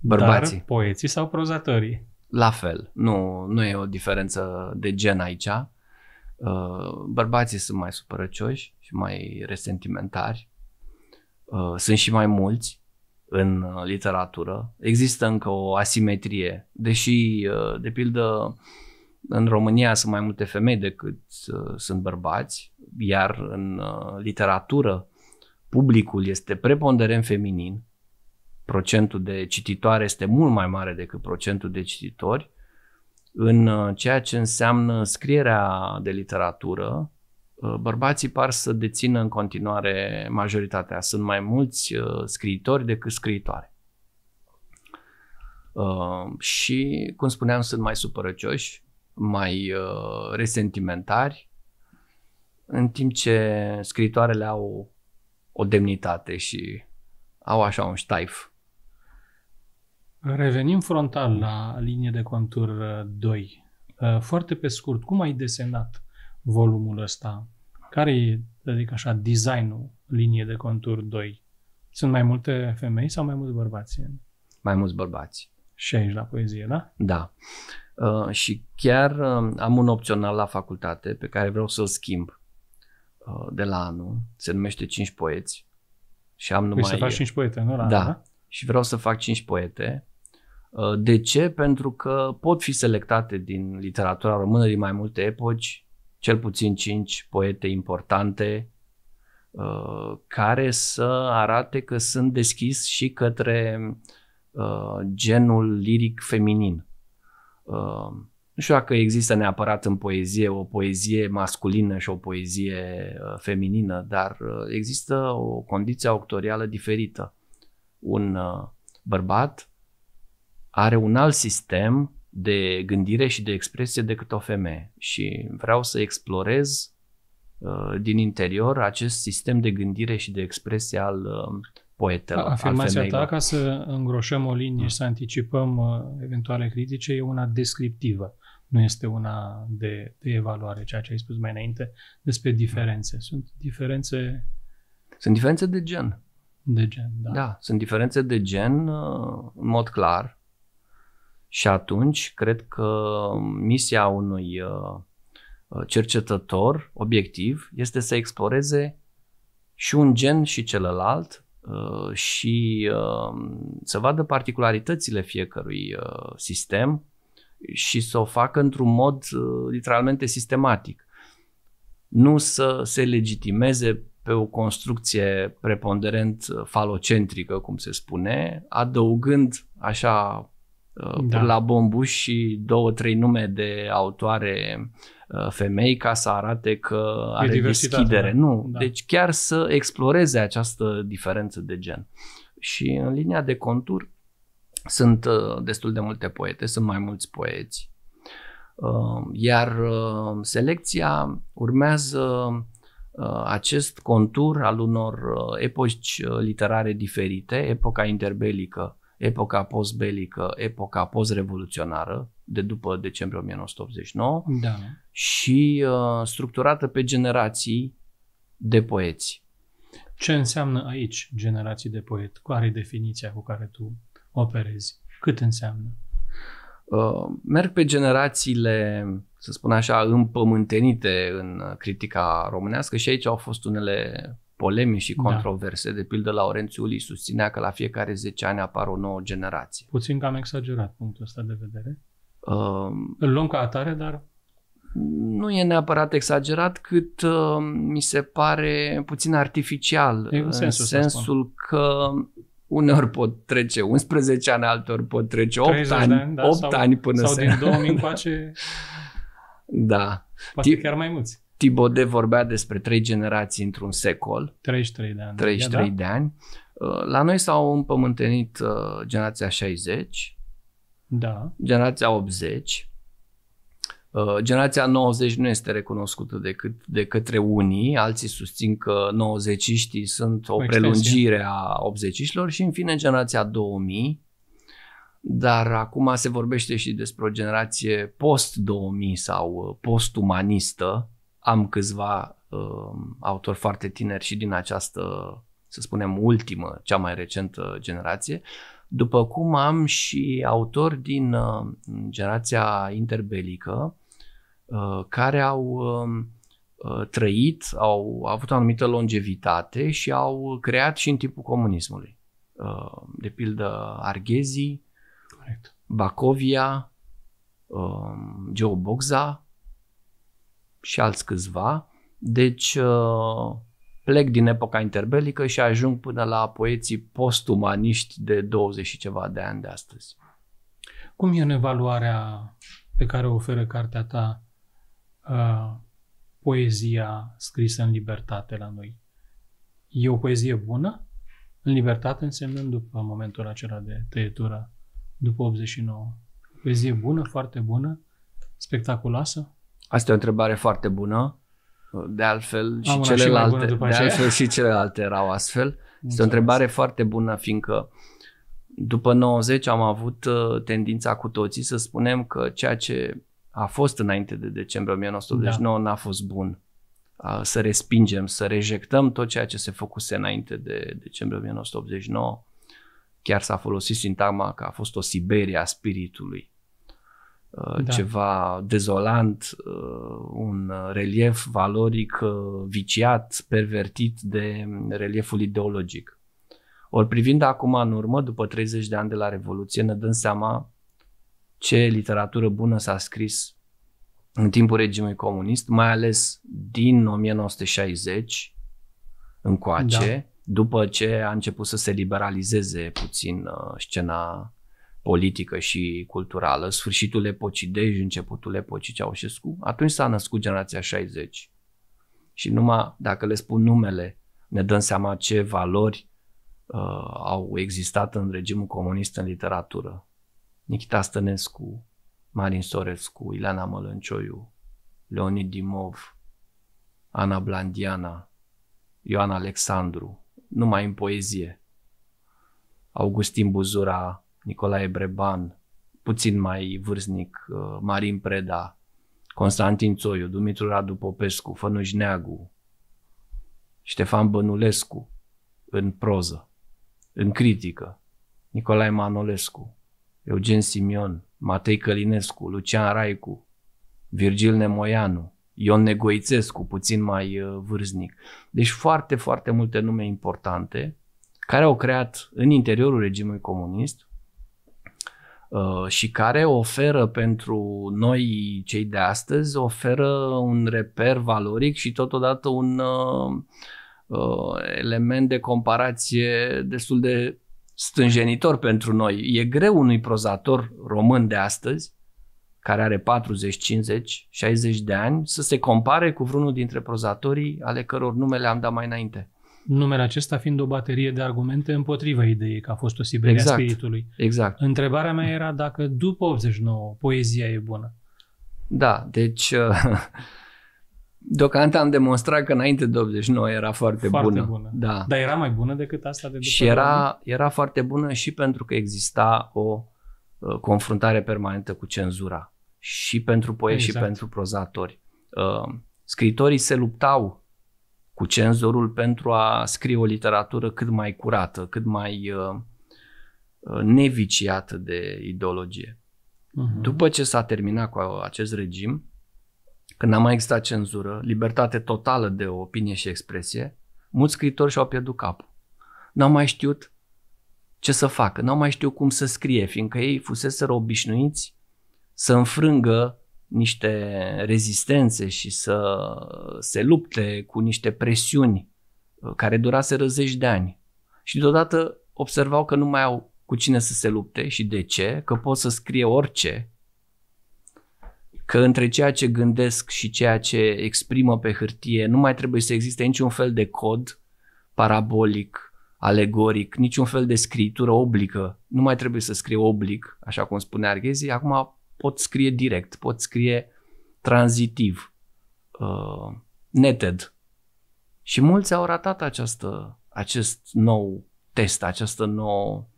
Bărbații. Dar poeții sau prozatorii? La fel. Nu, nu e o diferență de gen aici. Bărbații sunt mai supărăcioși și mai resentimentari. Sunt și mai mulți în uh, literatură. Există încă o asimetrie, deși, uh, de pildă, în România sunt mai multe femei decât uh, sunt bărbați, iar în literatură publicul este preponderent feminin, procentul de cititoare este mult mai mare decât procentul de cititori, în ceea ce înseamnă scrierea de literatură, Uh, bărbații par să dețină în continuare majoritatea. Sunt mai mulți uh, scriitori decât scriitoare. Uh, și, cum spuneam, sunt mai supărăcioși, mai resentimentari, în timp ce scriitoarele au o demnitate și au așa un ștaif. Revenim frontal la linie de contur 2. Foarte pe scurt, cum ai desenat volumul ăsta? Care e, adică așa, designul linie de contur 2? Sunt mai multe femei sau mai mulți bărbați? Mai mulți bărbați. Și aici la poezie, da? Da. Uh, și chiar uh, am un opțional la facultate pe care vreau să-l schimb uh, de la anul. Se numește 5 poeți. Și am numai Vrei să faci 5 poete, nu? La da. Anul, da? Și vreau să fac 5 poete. Uh, de ce? Pentru că pot fi selectate din literatura română din mai multe epoci cel puțin cinci poete importante uh, care să arate că sunt deschis și către uh, genul liric feminin. Uh, nu știu dacă există neapărat în poezie o poezie masculină și o poezie uh, feminină, dar uh, există o condiție autorială diferită. Un uh, bărbat are un alt sistem de gândire și de expresie decât o femeie și vreau să explorez uh, din interior acest sistem de gândire și de expresie al uh, poetelor. Afirmația al ta, ca să îngroșăm o linie și să anticipăm uh, eventuale critice, e una descriptivă, nu este una de, de evaluare, ceea ce ai spus mai înainte despre diferențe. Da. Sunt diferențe... Sunt diferențe de gen. De gen, da. Da, sunt diferențe de gen uh, în mod clar și atunci, cred că misia unui uh, cercetător obiectiv este să exploreze și un gen și celălalt uh, și uh, să vadă particularitățile fiecărui sistem și să o facă într-un mod literalmente sistematic. Nu să se legitimeze pe o construcție preponderent falocentrică, cum se spune, adăugând așa Uh, da. la bombu și două, trei nume de autoare uh, femei ca să arate că e are deschidere. Da. Nu, da. deci chiar să exploreze această diferență de gen. Și în linia de contur sunt uh, destul de multe poete, sunt mai mulți poeți. Iar selecția urmează acest contur al unor epoci literare diferite, epoca interbelică, epoca postbelică, epoca postrevoluționară, de după decembrie 1989, da. și uh, structurată pe generații de poeți. Ce înseamnă aici generații de poet? Care e definiția cu care tu operezi? Cât înseamnă? Uh, merg pe generațiile, să spun așa, împământenite în critica românească și aici au fost unele polemici și da. controverse. Da. De pildă, Laurențiu Uli susținea că la fiecare 10 ani apar o nouă generație. Puțin cam exagerat punctul ăsta de vedere. Uh, Îl luăm ca atare, dar... Nu e neapărat exagerat, cât uh, mi se pare puțin artificial. E în sensul, sensul că uneori pot trece 11 ani, alteori pot trece 8 ani, ani, da, 8 sau, ani până sau se... din 2000 Face... da. Poate Tip... chiar mai mulți. Tibode vorbea despre trei generații într-un secol. 33 de ani. 33 da, da? de ani. Uh, la noi s-au împământenit uh, generația 60, da. generația 80, uh, generația 90 nu este recunoscută decât de către unii, alții susțin că 90-iștii sunt o, prelungire a 80-iștilor și în fine generația 2000, dar acum se vorbește și despre o generație post-2000 sau post-umanistă, am câțiva uh, autori foarte tineri și din această, să spunem, ultimă, cea mai recentă generație, după cum am și autori din uh, generația interbelică uh, care au um, uh, trăit, au, au avut o anumită longevitate și au creat și în timpul comunismului. Uh, de pildă Arghezi, Bacovia, Bacovia, Geo Bogza și alți câțiva. Deci uh, plec din epoca interbelică și ajung până la poeții postumaniști de 20 și ceva de ani de astăzi. Cum e în evaluarea pe care o oferă cartea ta uh, poezia scrisă în libertate la noi? E o poezie bună? În libertate însemnând după momentul acela de tăietură, după 89. Poezie bună, foarte bună, spectaculoasă? Asta e o întrebare foarte bună. De altfel și celelalte, și de altfel și celelalte erau astfel. Mulțumesc. Este o întrebare foarte bună fiindcă după 90 am avut uh, tendința cu toții să spunem că ceea ce a fost înainte de decembrie 1989 da. n-a fost bun. Să respingem, să rejectăm tot ceea ce se făcuse înainte de decembrie 1989. Chiar s-a folosit sintagma că a fost o Siberia spiritului. Uh, da. ceva dezolant, uh, un relief valoric uh, viciat, pervertit de relieful ideologic. Ori privind acum în urmă, după 30 de ani de la Revoluție, ne dăm seama ce literatură bună s-a scris în timpul regimului comunist, mai ales din 1960 încoace, da. după ce a început să se liberalizeze puțin scena politică și culturală, sfârșitul epocii Dej, începutul epocii Ceaușescu, atunci s-a născut generația 60. Și numai dacă le spun numele, ne dăm seama ce valori uh, au existat în regimul comunist în literatură. Nikita Stănescu, Marin Sorescu, Ileana Mălâncioiu, Leonid Dimov, Ana Blandiana, Ioan Alexandru, numai în poezie. Augustin Buzura, Nicolae Breban, puțin mai vârstnic, uh, Marin Preda, Constantin Țoiu, Dumitru Radu Popescu, Fănuș Neagu, Ștefan Bănulescu în proză, în critică, Nicolae Manolescu, Eugen Simion, Matei Călinescu, Lucian Raicu, Virgil Nemoianu, Ion Negoițescu, puțin mai uh, vârznic. Deci foarte, foarte multe nume importante care au creat în interiorul regimului comunist Uh, și care oferă pentru noi cei de astăzi, oferă un reper valoric și totodată un uh, uh, element de comparație destul de stânjenitor pentru noi. E greu unui prozator român de astăzi, care are 40, 50, 60 de ani, să se compare cu vreunul dintre prozatorii ale căror numele am dat mai înainte numele acesta fiind o baterie de argumente împotriva ideii că a fost o Siberia exact. spiritului. Exact. Întrebarea mea era dacă după 89 poezia e bună. Da, deci uh, deocamdată am demonstrat că înainte de 89 era foarte, foarte bună. bună. Da. Dar era mai bună decât asta de după Și era, era foarte bună și pentru că exista o uh, confruntare permanentă cu cenzura. Și pentru poezi exact. și pentru prozatori. Uh, scritorii se luptau cu cenzorul pentru a scrie o literatură cât mai curată, cât mai uh, uh, neviciată de ideologie. Uh-huh. După ce s-a terminat cu acest regim, când n-a mai existat cenzură, libertate totală de opinie și expresie, mulți scritori și-au pierdut capul. N-au mai știut ce să facă, n-au mai știut cum să scrie, fiindcă ei fuseseră obișnuiți să înfrângă niște rezistențe și să se lupte cu niște presiuni uh, care durase răzeci de ani. Și deodată observau că nu mai au cu cine să se lupte și de ce, că pot să scrie orice, că între ceea ce gândesc și ceea ce exprimă pe hârtie nu mai trebuie să existe niciun fel de cod parabolic, alegoric, niciun fel de scritură oblică. Nu mai trebuie să scrie oblic, așa cum spune Arghezi, acum pot scrie direct, pot scrie tranzitiv, uh, neted. Și mulți au ratat această, acest nou test, această nouă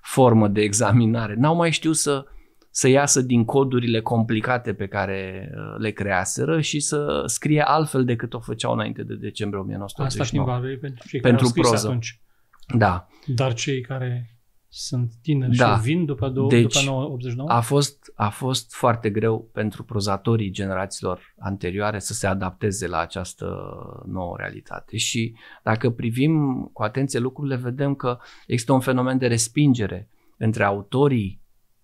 formă de examinare. N-au mai știut să, să iasă din codurile complicate pe care uh, le creaseră și să scrie altfel decât o făceau înainte de decembrie 1989. Asta știm pentru cei pentru care au scris proză. atunci. Da. Dar cei care sunt tineri da. și vin după, dou- deci, după 89? A fost, a fost foarte greu pentru prozatorii generațiilor anterioare să se adapteze la această nouă realitate. Și dacă privim cu atenție lucrurile, vedem că există un fenomen de respingere între autorii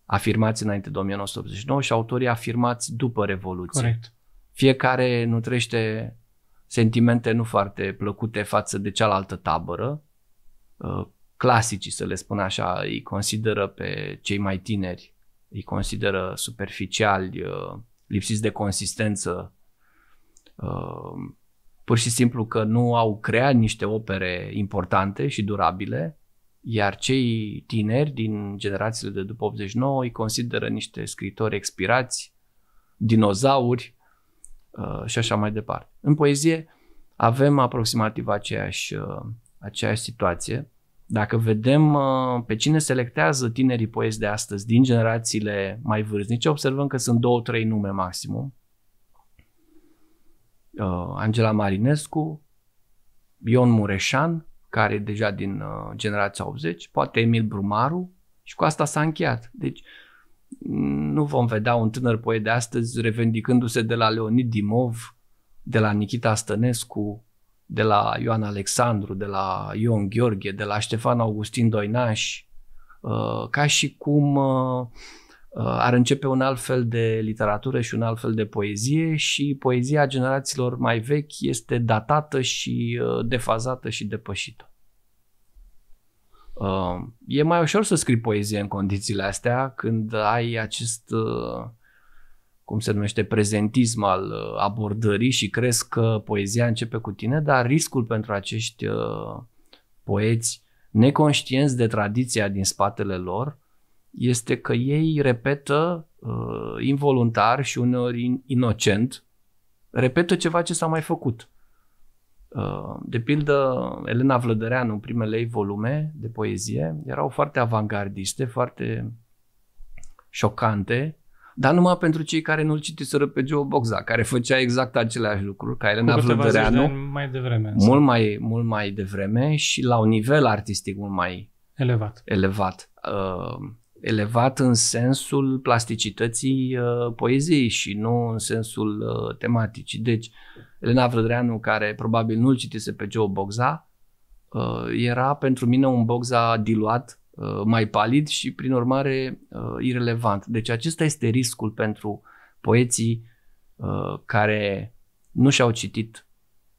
afirmați înainte de 1989 și autorii afirmați după Revoluție. Corect. Fiecare trește sentimente nu foarte plăcute față de cealaltă tabără, uh, clasicii, să le spun așa, îi consideră pe cei mai tineri, îi consideră superficiali, uh, lipsiți de consistență, uh, pur și simplu că nu au creat niște opere importante și durabile, iar cei tineri din generațiile de după 89 îi consideră niște scritori expirați, dinozauri uh, și așa mai departe. În poezie avem aproximativ aceeași, aceeași situație dacă vedem uh, pe cine selectează tinerii poeți de astăzi din generațiile mai vârstnice, observăm că sunt două, trei nume maximum. Uh, Angela Marinescu, Ion Mureșan, care e deja din uh, generația 80, poate Emil Brumaru și cu asta s-a încheiat. Deci mm, nu vom vedea un tânăr poet de astăzi revendicându-se de la Leonid Dimov, de la Nikita Stănescu, de la Ioan Alexandru, de la Ion Gheorghe, de la Ștefan Augustin Doinaș, uh, ca și cum uh, uh, ar începe un alt fel de literatură și un alt fel de poezie și poezia generațiilor mai vechi este datată și defazată și depășită. E mai ușor să scrii poezie în condițiile astea când ai acest cum se numește, prezentism al uh, abordării și crezi că poezia începe cu tine, dar riscul pentru acești uh, poeți neconștienți de tradiția din spatele lor este că ei repetă uh, involuntar și uneori inocent, repetă ceva ce s-a mai făcut. De pildă, Elena Vlădăreanu, în primele ei volume de poezie, erau foarte avangardiste, foarte șocante, dar numai pentru cei care nu-l citiseră pe Joe Boxa, care făcea exact aceleași lucruri ca Elena Vlădăreanu. mai devreme. Mult mai, mult mai devreme și la un nivel artistic mult mai elevat. elevat. Uh, elevat în sensul plasticității uh, poeziei și nu în sensul uh, tematicii. Deci, Elena Vlădăreanu, care probabil nu-l citise pe Joe Boxa, uh, era pentru mine un Boxa diluat Uh, mai palid și, prin urmare, uh, irelevant. Deci acesta este riscul pentru poeții uh, care nu și-au citit,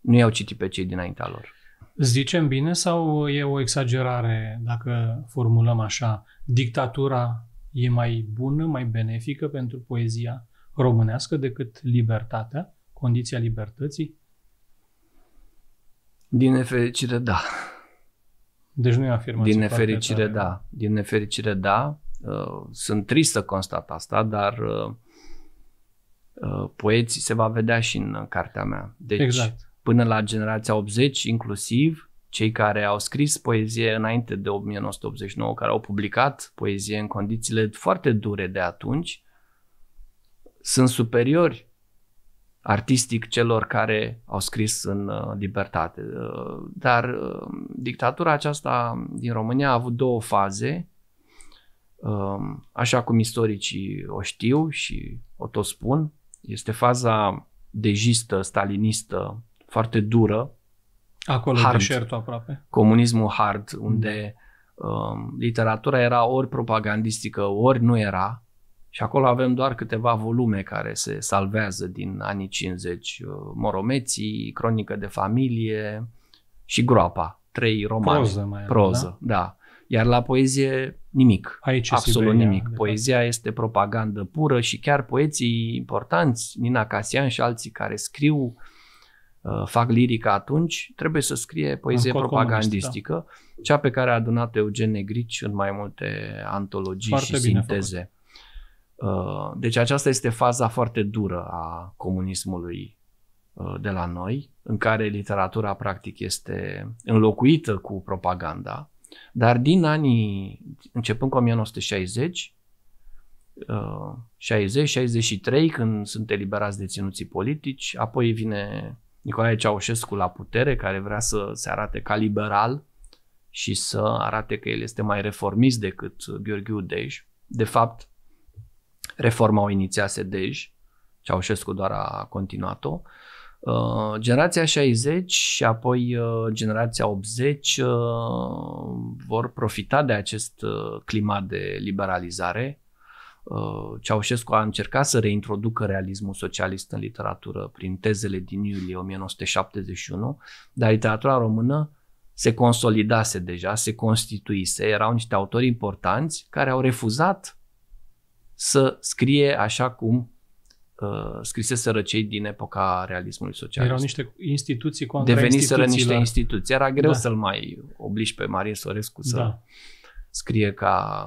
nu i-au citit pe cei dinaintea lor. Zicem bine sau e o exagerare dacă formulăm așa? Dictatura e mai bună, mai benefică pentru poezia românească decât libertatea, condiția libertății? Din nefericire, da. Deci nu e afirmație. Din nefericire, da. Din nefericire, da. Uh, sunt trist să constat asta, dar uh, uh, poeții se va vedea și în cartea mea. Deci, exact. până la generația 80, inclusiv, cei care au scris poezie înainte de 1989, care au publicat poezie în condițiile foarte dure de atunci, sunt superiori artistic celor care au scris în uh, libertate. Uh, dar uh, dictatura aceasta din România a avut două faze, um, așa cum istoricii o știu și o tot spun. Este faza dejistă, stalinistă, foarte dură. Acolo hard, deșertul aproape. Comunismul hard, mm. unde mm. literatura era ori propagandistică, ori nu era și acolo avem doar câteva volume care se salvează din anii 50, uh, Moromeții, Cronică de familie și Groapa, trei romane. Proză mai Proză, da? da. Iar la poezie nimic, Aici absolut Siberia, nimic. Poezia fapt. este propagandă pură și chiar poeții importanți, Nina Casian și alții care scriu, uh, fac lirica atunci, trebuie să scrie poezie propagandistică, da. cea pe care a adunat Eugen Negrici în mai multe antologii Foarte și sinteze. Făcut. Uh, deci aceasta este faza foarte dură a comunismului uh, de la noi, în care literatura practic este înlocuită cu propaganda, dar din anii, începând cu 1960, 60-63, uh, când sunt eliberați ținuții politici, apoi vine Nicolae Ceaușescu la putere, care vrea să se arate ca liberal și să arate că el este mai reformist decât Gheorghe Udej. De fapt, Reforma o inițiase Dej, Ceaușescu doar a continuat-o. Uh, generația 60 și apoi uh, generația 80 uh, vor profita de acest uh, climat de liberalizare. Uh, Ceaușescu a încercat să reintroducă realismul socialist în literatură prin tezele din iulie 1971, dar literatura română se consolidase deja, se constituise, erau niște autori importanți care au refuzat să scrie așa cum uh, scrisese răcei din epoca realismului social. Erau niște instituții contra Deveniseră niște instituții. Era greu da. să-l mai obliși pe Marie Sorescu să da. scrie ca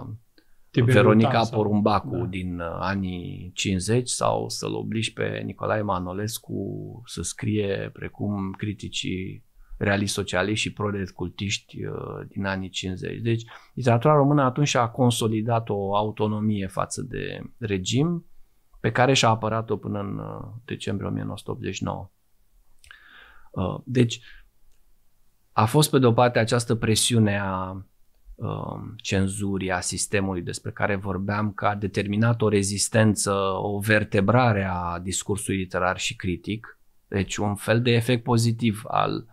Tiberiu Veronica Tansa. Porumbacu da. din uh, anii 50 sau să-l obliși pe Nicolae Manolescu să scrie precum criticii realiști socialiști și proletcultiști uh, din anii 50. Deci, literatura română atunci a consolidat o autonomie față de regim pe care și-a apărat-o până în uh, decembrie 1989. Uh, deci, a fost pe de-o parte această presiune a um, cenzurii, a sistemului despre care vorbeam, că a determinat o rezistență, o vertebrare a discursului literar și critic, deci un fel de efect pozitiv al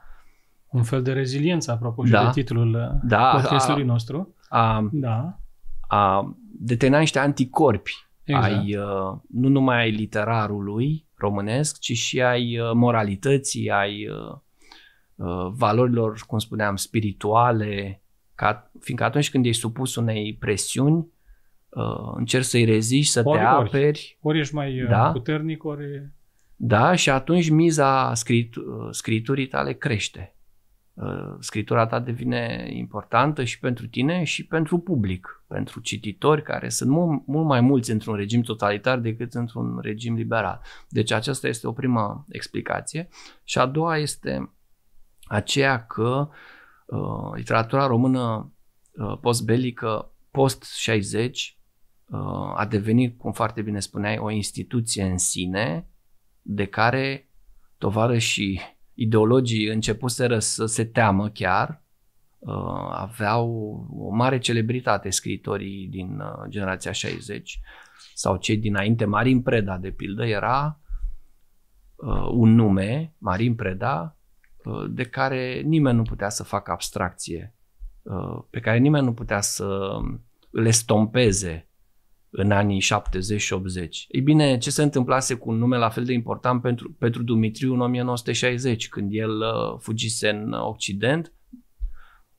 un fel de reziliență, apropo, și da. de titlul uh, da, podcastului a, nostru. A, da. a determina niște anticorpi exact. ai, uh, nu numai ai literarului românesc, ci și ai uh, moralității, ai valorilor, cum spuneam, spirituale, ca, fiindcă atunci când ești supus unei presiuni, uh, încerci să-i reziști, să ori, te aperi. Ori, ori ești mai da? puternic, ori... Da, și atunci miza scrit, scriturii tale crește. Uh, scritura ta devine importantă și pentru tine și pentru public, pentru cititori care sunt mult, mult mai mulți într-un regim totalitar decât într-un regim liberal. Deci aceasta este o primă explicație. Și a doua este aceea că uh, literatura română uh, postbelică post-60 uh, a devenit, cum foarte bine spuneai, o instituție în sine de care și ideologii începuseră să se teamă chiar, uh, aveau o mare celebritate scritorii din uh, generația 60 sau cei dinainte, Marin Preda de pildă era uh, un nume, Marin Preda, de care nimeni nu putea să facă abstracție, pe care nimeni nu putea să le stompeze în anii 70 și 80. Ei bine, ce se întâmplase cu un nume la fel de important pentru, pentru Dumitriu în 1960, când el uh, fugise în Occident,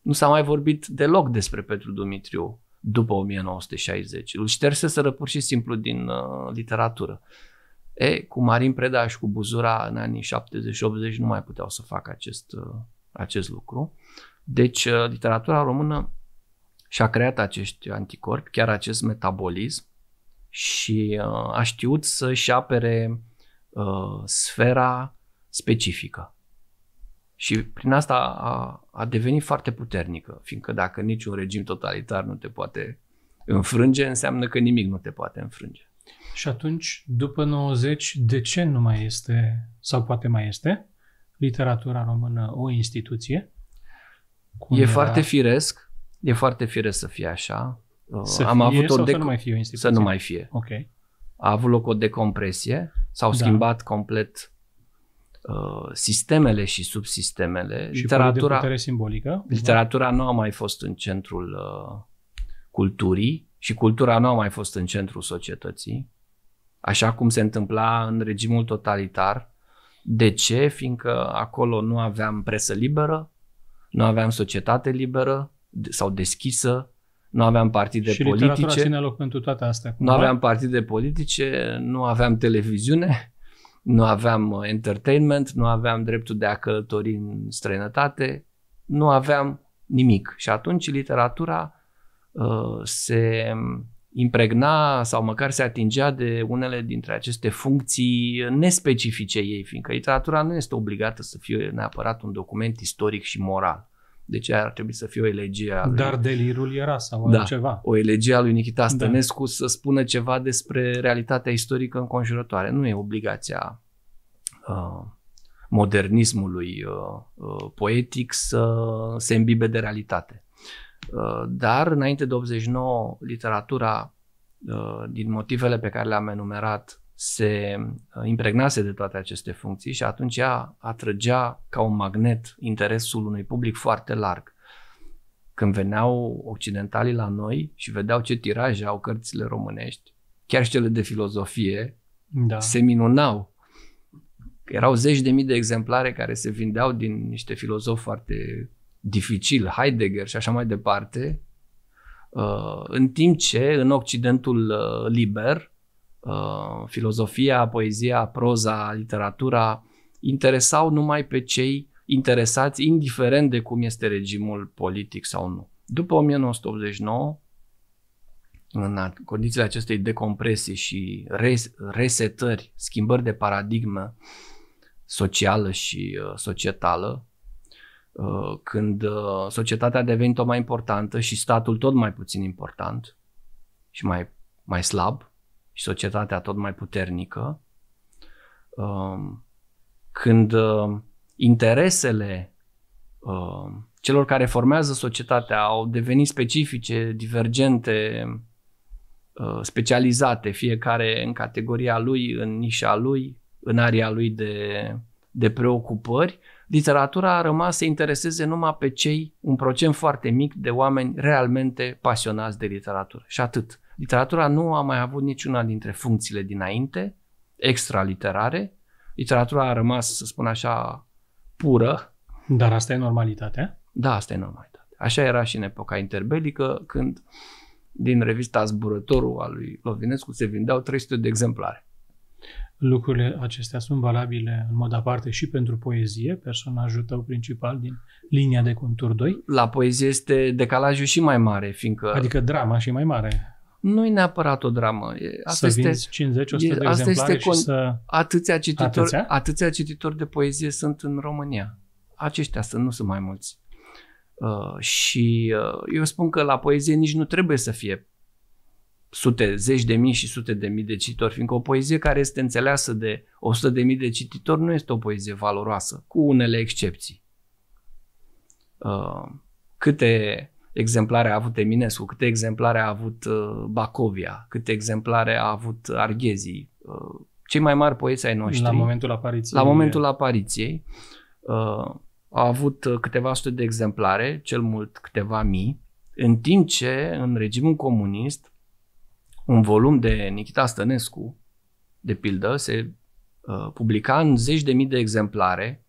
nu s-a mai vorbit deloc despre Petru Dumitriu după 1960. Îl șterseseră pur și simplu din uh, literatură. E, cu Marin Preda și cu Buzura în anii 70-80 nu mai puteau să facă acest, uh, acest lucru. Deci, uh, literatura română și a creat acești anticorpi, chiar acest metabolism și uh, a știut să-și apere uh, sfera specifică. Și prin asta a, a devenit foarte puternică, fiindcă dacă niciun regim totalitar nu te poate înfrânge, înseamnă că nimic nu te poate înfrânge. Și atunci, după 90, de ce nu mai este, sau poate mai este, literatura română o instituție? Cum e era... foarte firesc E foarte fire să fie așa. Să Am fie avut o dec- să nu mai fie o instituție? Să nu mai fie. Ok. A avut loc o decompresie, s-au da. schimbat complet uh, sistemele și subsistemele. Și literatura, de simbolică? Literatura nu a mai fost în centrul uh, culturii și cultura nu a mai fost în centrul societății, așa cum se întâmpla în regimul totalitar. De ce? Fiindcă acolo nu aveam presă liberă, nu aveam societate liberă, sau deschisă, nu aveam partide și politice. Și loc pentru toate astea. Cumva? Nu aveam partide politice, nu aveam televiziune, nu aveam uh, entertainment, nu aveam dreptul de a călători în străinătate, nu aveam nimic. Și atunci literatura uh, se um, impregna sau măcar se atingea de unele dintre aceste funcții nespecifice ei, fiindcă literatura nu este obligată să fie neapărat un document istoric și moral. Deci aia ar trebui să fie o elegie a lui... Dar delirul era sau da, ceva. o elegie a lui Nikita da. Stănescu da. să spună ceva despre realitatea istorică înconjurătoare. Nu e obligația uh, modernismului uh, uh poetic să se îmbibe de realitate. Uh, dar înainte de 89, literatura, uh, din motivele pe care le-am enumerat, se uh, impregnase de toate aceste funcții și atunci ea atrăgea ca un magnet interesul unui public foarte larg. Când veneau occidentalii la noi și vedeau ce tiraje au cărțile românești, chiar și cele de filozofie, da. se minunau. Erau zeci de mii de exemplare care se vindeau din niște filozofi foarte dificili, Heidegger și așa mai departe, uh, în timp ce în Occidentul uh, liber Uh, filozofia, poezia, proza, literatura interesau numai pe cei interesați, indiferent de cum este regimul politic sau nu. După 1989, în condițiile acestei decompresii și resetări, schimbări de paradigmă socială și uh, societală, uh, când societatea a devenit tot mai importantă și statul tot mai puțin important și mai, mai slab, și societatea tot mai puternică, um, când um, interesele um, celor care formează societatea au devenit specifice, divergente, uh, specializate, fiecare în categoria lui, în nișa lui, în area lui de, de preocupări, literatura a rămas să intereseze numai pe cei, un procent foarte mic de oameni realmente pasionați de literatură. Și atât. Literatura nu a mai avut niciuna dintre funcțiile dinainte, extraliterare. Literatura a rămas, să spun așa, pură. Dar asta e normalitatea? Da, asta e normalitatea. Așa era și în epoca interbelică, când din revista Zburătorul al lui Lovinescu se vindeau 300 de exemplare. Lucrurile acestea sunt valabile în mod aparte și pentru poezie, personajul tău principal din linia de contur 2? La poezie este decalajul și mai mare, fiindcă... Adică drama și mai mare nu e neapărat o dramă. E, asta să este, 50, 100 e, de asta este con- și să... Atâția cititori, atâția? atâția cititori de poezie sunt în România. Aceștia sunt, nu sunt mai mulți. Uh, și uh, eu spun că la poezie nici nu trebuie să fie sute, zeci de mii și sute de mii de cititori, fiindcă o poezie care este înțeleasă de 100 de mii de cititori nu este o poezie valoroasă, cu unele excepții. Uh, câte exemplare a avut Eminescu, câte exemplare a avut uh, Bacovia, câte exemplare a avut Arghezii, uh, cei mai mari poeți ai noștri. La momentul apariției. La momentul apariției uh, a avut câteva sute de exemplare, cel mult câteva mii, în timp ce în regimul comunist un volum de Nikita Stănescu, de pildă, se publica în zeci de mii de exemplare,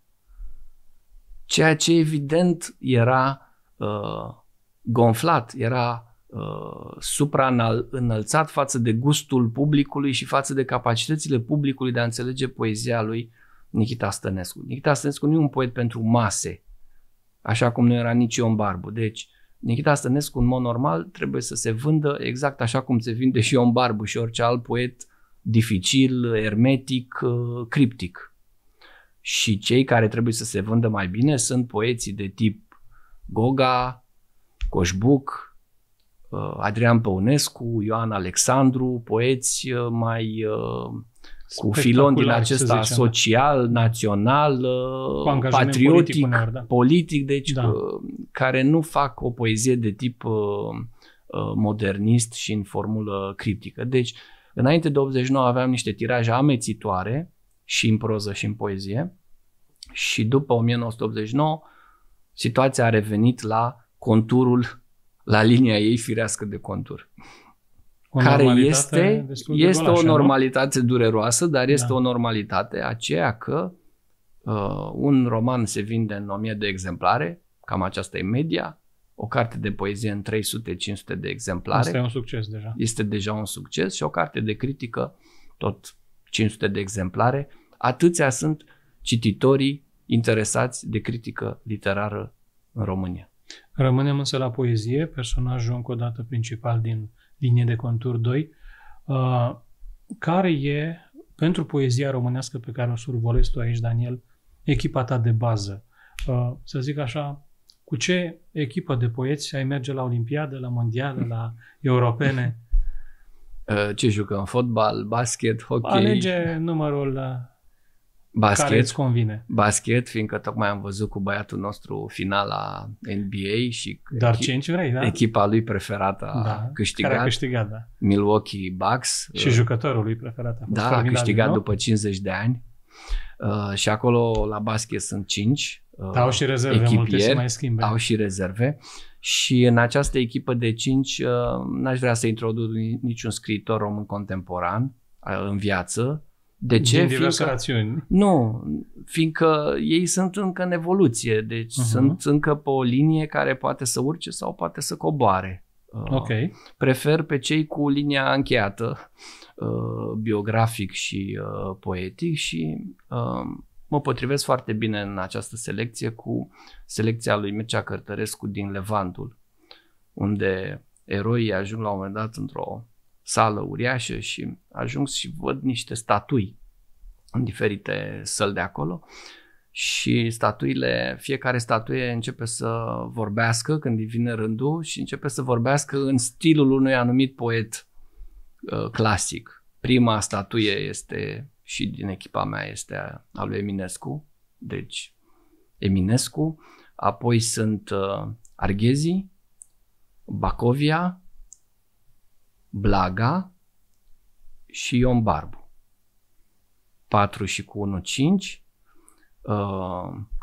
ceea ce evident era uh, gonflat, era uh, supra-înălțat față de gustul publicului și față de capacitățile publicului de a înțelege poezia lui Nikita Stănescu. Nikita Stănescu nu e un poet pentru mase, așa cum nu era nici Ion Barbu. Deci, Nikita Stănescu, în mod normal, trebuie să se vândă exact așa cum se vinde și Ion Barbu și orice alt poet dificil, ermetic, uh, criptic. Și cei care trebuie să se vândă mai bine sunt poeții de tip Goga, Coșbuc, uh, Adrian Păunescu, Ioan Alexandru, poeți uh, mai uh, cu filon din acesta da. social, național, patriotic, politic, da. politic deci da. care nu fac o poezie de tip modernist și în formulă criptică. Deci, înainte de 89 aveam niște tiraje amețitoare și în proză și în poezie și după 1989 situația a revenit la conturul la linia ei firească de contur. O care este, este o normalitate nu? dureroasă, dar este da. o normalitate aceea că uh, un roman se vinde în 1000 de exemplare, cam aceasta e media, o carte de poezie în 300-500 de exemplare. Este un succes deja. Este deja un succes și o carte de critică, tot 500 de exemplare. Atâția sunt cititorii interesați de critică literară în România. Rămânem însă la poezie, personajul încă o dată principal din linie de contur 2, uh, care e, pentru poezia românească pe care o survolezi tu aici, Daniel, echipa ta de bază. Uh, să zic așa, cu ce echipă de poeți ai merge la Olimpiadă, la Mondială, la Europene? Uh, ce jucăm? Fotbal, basket, hockey? Alege numărul uh, basket, care îți convine. Basket, fiindcă tocmai am văzut cu băiatul nostru final la NBA și Dar echi- ce vrei, da? echipa lui preferată da, câștigat, care a câștigat da. Milwaukee Bucks. Și uh, jucătorul lui preferat a fost Da, a câștigat după 50 de ani. Uh, și acolo la basket sunt 5 uh, Au și rezerve echipieri, multe mai schimbe. Au și rezerve. Și în această echipă de 5 uh, n-aș vrea să introduc niciun scriitor român contemporan uh, în viață, de ce? Din diverse fiindcă, rațiuni. Nu, fiindcă ei sunt încă în evoluție, deci uh-huh. sunt încă pe o linie care poate să urce sau poate să coboare. Uh, ok. Prefer pe cei cu linia încheiată, uh, biografic și uh, poetic și mă potrivesc foarte bine în această selecție cu selecția lui Mircea Cărtărescu din Levantul, unde eroii ajung la un moment dat într-o sală uriașă și ajung și văd niște statui în diferite săli de acolo și statuile, fiecare statuie începe să vorbească când îi vine rândul și începe să vorbească în stilul unui anumit poet uh, clasic. Prima statuie este și din echipa mea este a, lui Eminescu, deci Eminescu, apoi sunt uh, Arghezi, Bacovia, Blaga și Ion Barbu. 4 și cu 1, 5. Uh,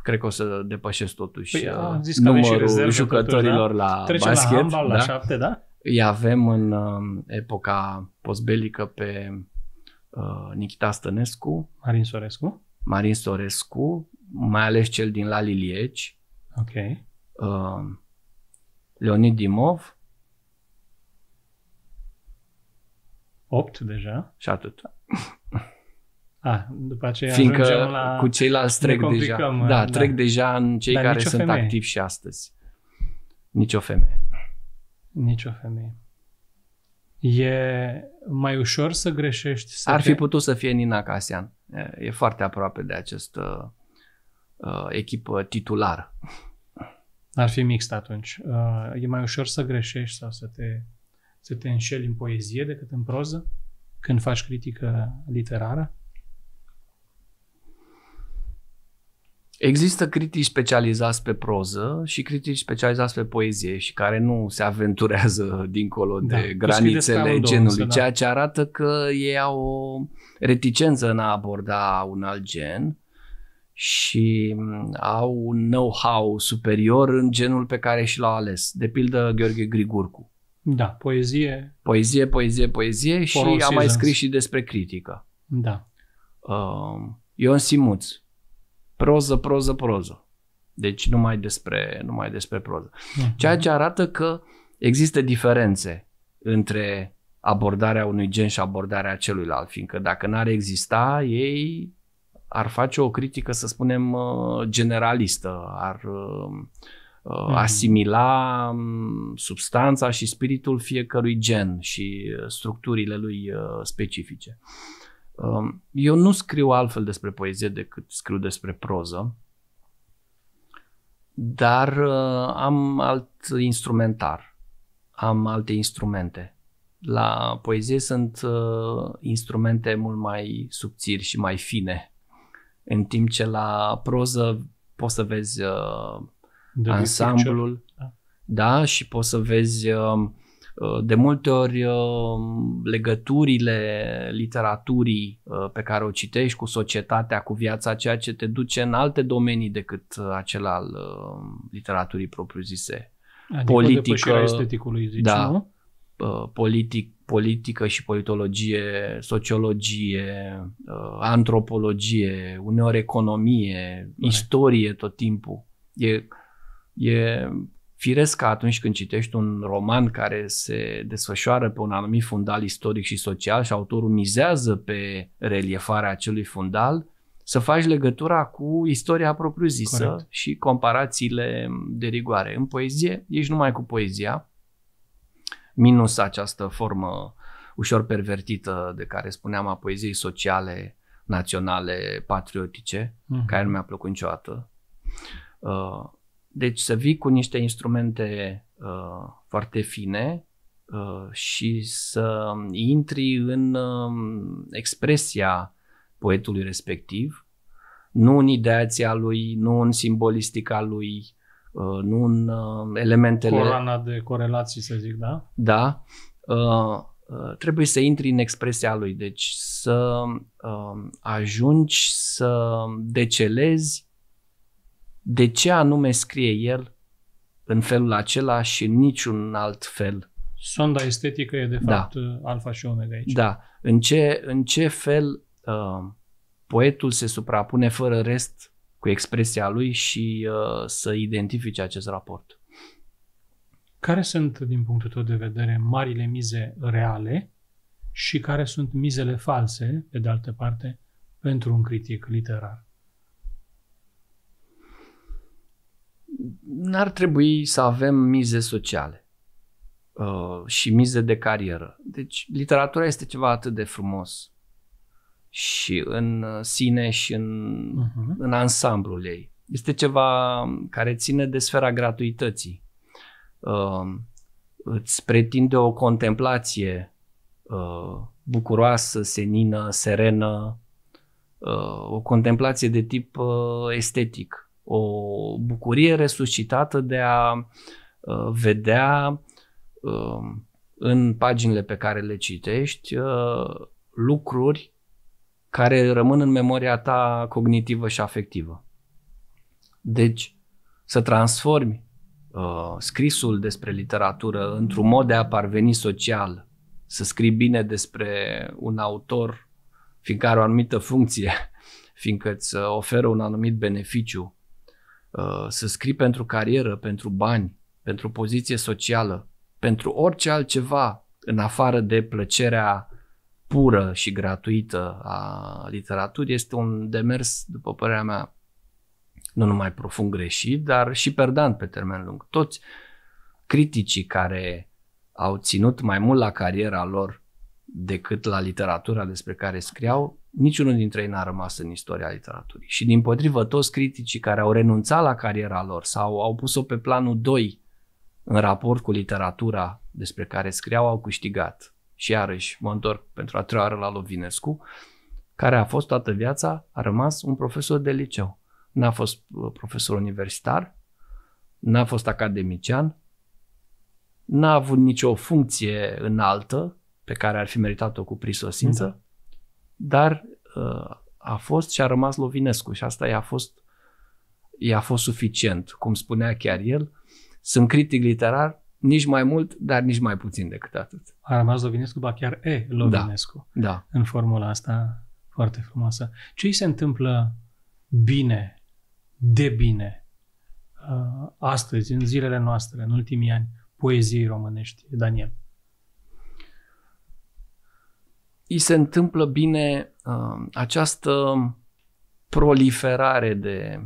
cred că o să depășesc totuși păi, uh, zis că numărul și jucătorilor la Trecem basket. la handball, da? la 7, da? Îi avem în uh, epoca postbelică pe uh, Nikita Stănescu. Marin Sorescu. Marin Sorescu, mai ales cel din La Lilieci. Ok. Uh, Leonid Dimov 8 deja. Și atât. A, ah, după aceea Fiindcă ajungem la... cu ceilalți trec deja. Da, da, trec deja în cei Dar care sunt femeie. activi și astăzi. Nici o femeie. Nici o femeie. E mai ușor să greșești? Să Ar te... fi putut să fie Nina Casian. E, e foarte aproape de acest uh, uh, echipă titulară. Ar fi mixt atunci. Uh, e mai ușor să greșești sau să te să te înșeli în poezie decât în proză când faci critică literară? Există critici specializați pe proză și critici specializați pe poezie și care nu se aventurează dincolo da. de granițele genului, da. ceea ce arată că ei au o reticență în a aborda un alt gen și mm, au un know-how superior în genul pe care și l-au ales. De pildă Gheorghe Grigurcu da, poezie. Poezie, poezie, poezie și am mai scris și despre critică. Da. Uh, Ion Simuț. Proză, proză, proză. Deci numai despre, numai despre proză. Uh-huh. Ceea ce arată că există diferențe între abordarea unui gen și abordarea celuilalt, fiindcă dacă n-ar exista, ei ar face o critică, să spunem, uh, generalistă, ar um, Uh, mm. asimila substanța și spiritul fiecărui gen și uh, structurile lui uh, specifice. Um, eu nu scriu altfel despre poezie decât scriu despre proză, dar am alt instrumentar, am alte instrumente. La poezie sunt instrumente mult mai subțiri și mai fine, în timp ce la proză poți să vezi de ansamblul. Da. da, și poți să vezi um, uh, de multe ori um, legăturile literaturii uh, pe care o citești cu societatea, cu viața, ceea ce te duce în alte domenii decât uh, acela al literaturii propriu-zise. Adică politică, esteticului, zici, da, nu? Politic, politică și politologie, sociologie, antropologie, uneori economie, Bine. istorie tot timpul. E, E firesc că atunci când citești un roman care se desfășoară pe un anumit fundal istoric și social și autorul mizează pe reliefarea acelui fundal, să faci legătura cu istoria propriu-zisă și comparațiile de rigoare. În poezie ești numai cu poezia, minus această formă ușor pervertită de care spuneam a poeziei sociale, naționale, patriotice, mm-hmm. care nu mi-a plăcut niciodată. Uh, deci să vii cu niște instrumente uh, foarte fine uh, și să intri în uh, expresia poetului respectiv, nu în ideația lui, nu în simbolistica lui, uh, nu în uh, elementele... Corana de corelații, să zic, da? Da. Uh, uh trebuie să intri în expresia lui, deci să uh, ajungi să decelezi de ce anume scrie el în felul acela și în niciun alt fel. Sonda estetică e de da. fapt da. alfa și omega aici. Da. În ce, în ce fel uh, poetul se suprapune fără rest cu expresia lui și uh, să identifice acest raport. Care sunt, din punctul tău de vedere, marile mize reale și care sunt mizele false, pe de altă parte, pentru un critic literar? n-ar trebui să avem mize sociale uh, și mize de carieră. Deci literatura este ceva atât de frumos și în sine și în, uh-huh. în ansamblul ei. Este ceva care ține de sfera gratuității. Uh, îți pretinde o contemplație uh, bucuroasă, senină, serenă, uh, o contemplație de tip uh, estetic o bucurie resuscitată de a uh, vedea um, în paginile pe care le citești uh, lucruri care rămân în memoria ta cognitivă și afectivă. Deci, să transformi uh, scrisul despre literatură într-un mod de a parveni social, să scrii bine despre un autor, fiindcă are o anumită funcție, fiindcă îți oferă un anumit beneficiu, Uh, să scrii pentru carieră, pentru bani, pentru poziție socială, pentru orice altceva în afară de plăcerea pură și gratuită a literaturii este un demers, după părerea mea, nu numai profund greșit, dar și perdant pe termen lung. Toți criticii care au ținut mai mult la cariera lor decât la literatura despre care scriau, niciunul dintre ei n-a rămas în istoria literaturii. Și din potrivă, toți criticii care au renunțat la cariera lor sau au pus-o pe planul 2 în raport cu literatura despre care scriau, au câștigat. Și iarăși mă întorc pentru a treia oară la Lovinescu, care a fost toată viața, a rămas un profesor de liceu. N-a fost uh, profesor universitar, n-a fost academician, n-a avut nicio funcție înaltă, pe care ar fi meritat-o cu prisosință, da. dar uh, a fost și a rămas Lovinescu și asta i-a fost, i-a fost suficient, cum spunea chiar el. Sunt critic literar, nici mai mult, dar nici mai puțin decât atât. A rămas Lovinescu, ba chiar E Lovinescu, da, da. în formula asta foarte frumoasă. Ce îi se întâmplă bine, de bine, uh, astăzi, în zilele noastre, în ultimii ani, poeziei românești, Daniel? îi se întâmplă bine uh, această proliferare de,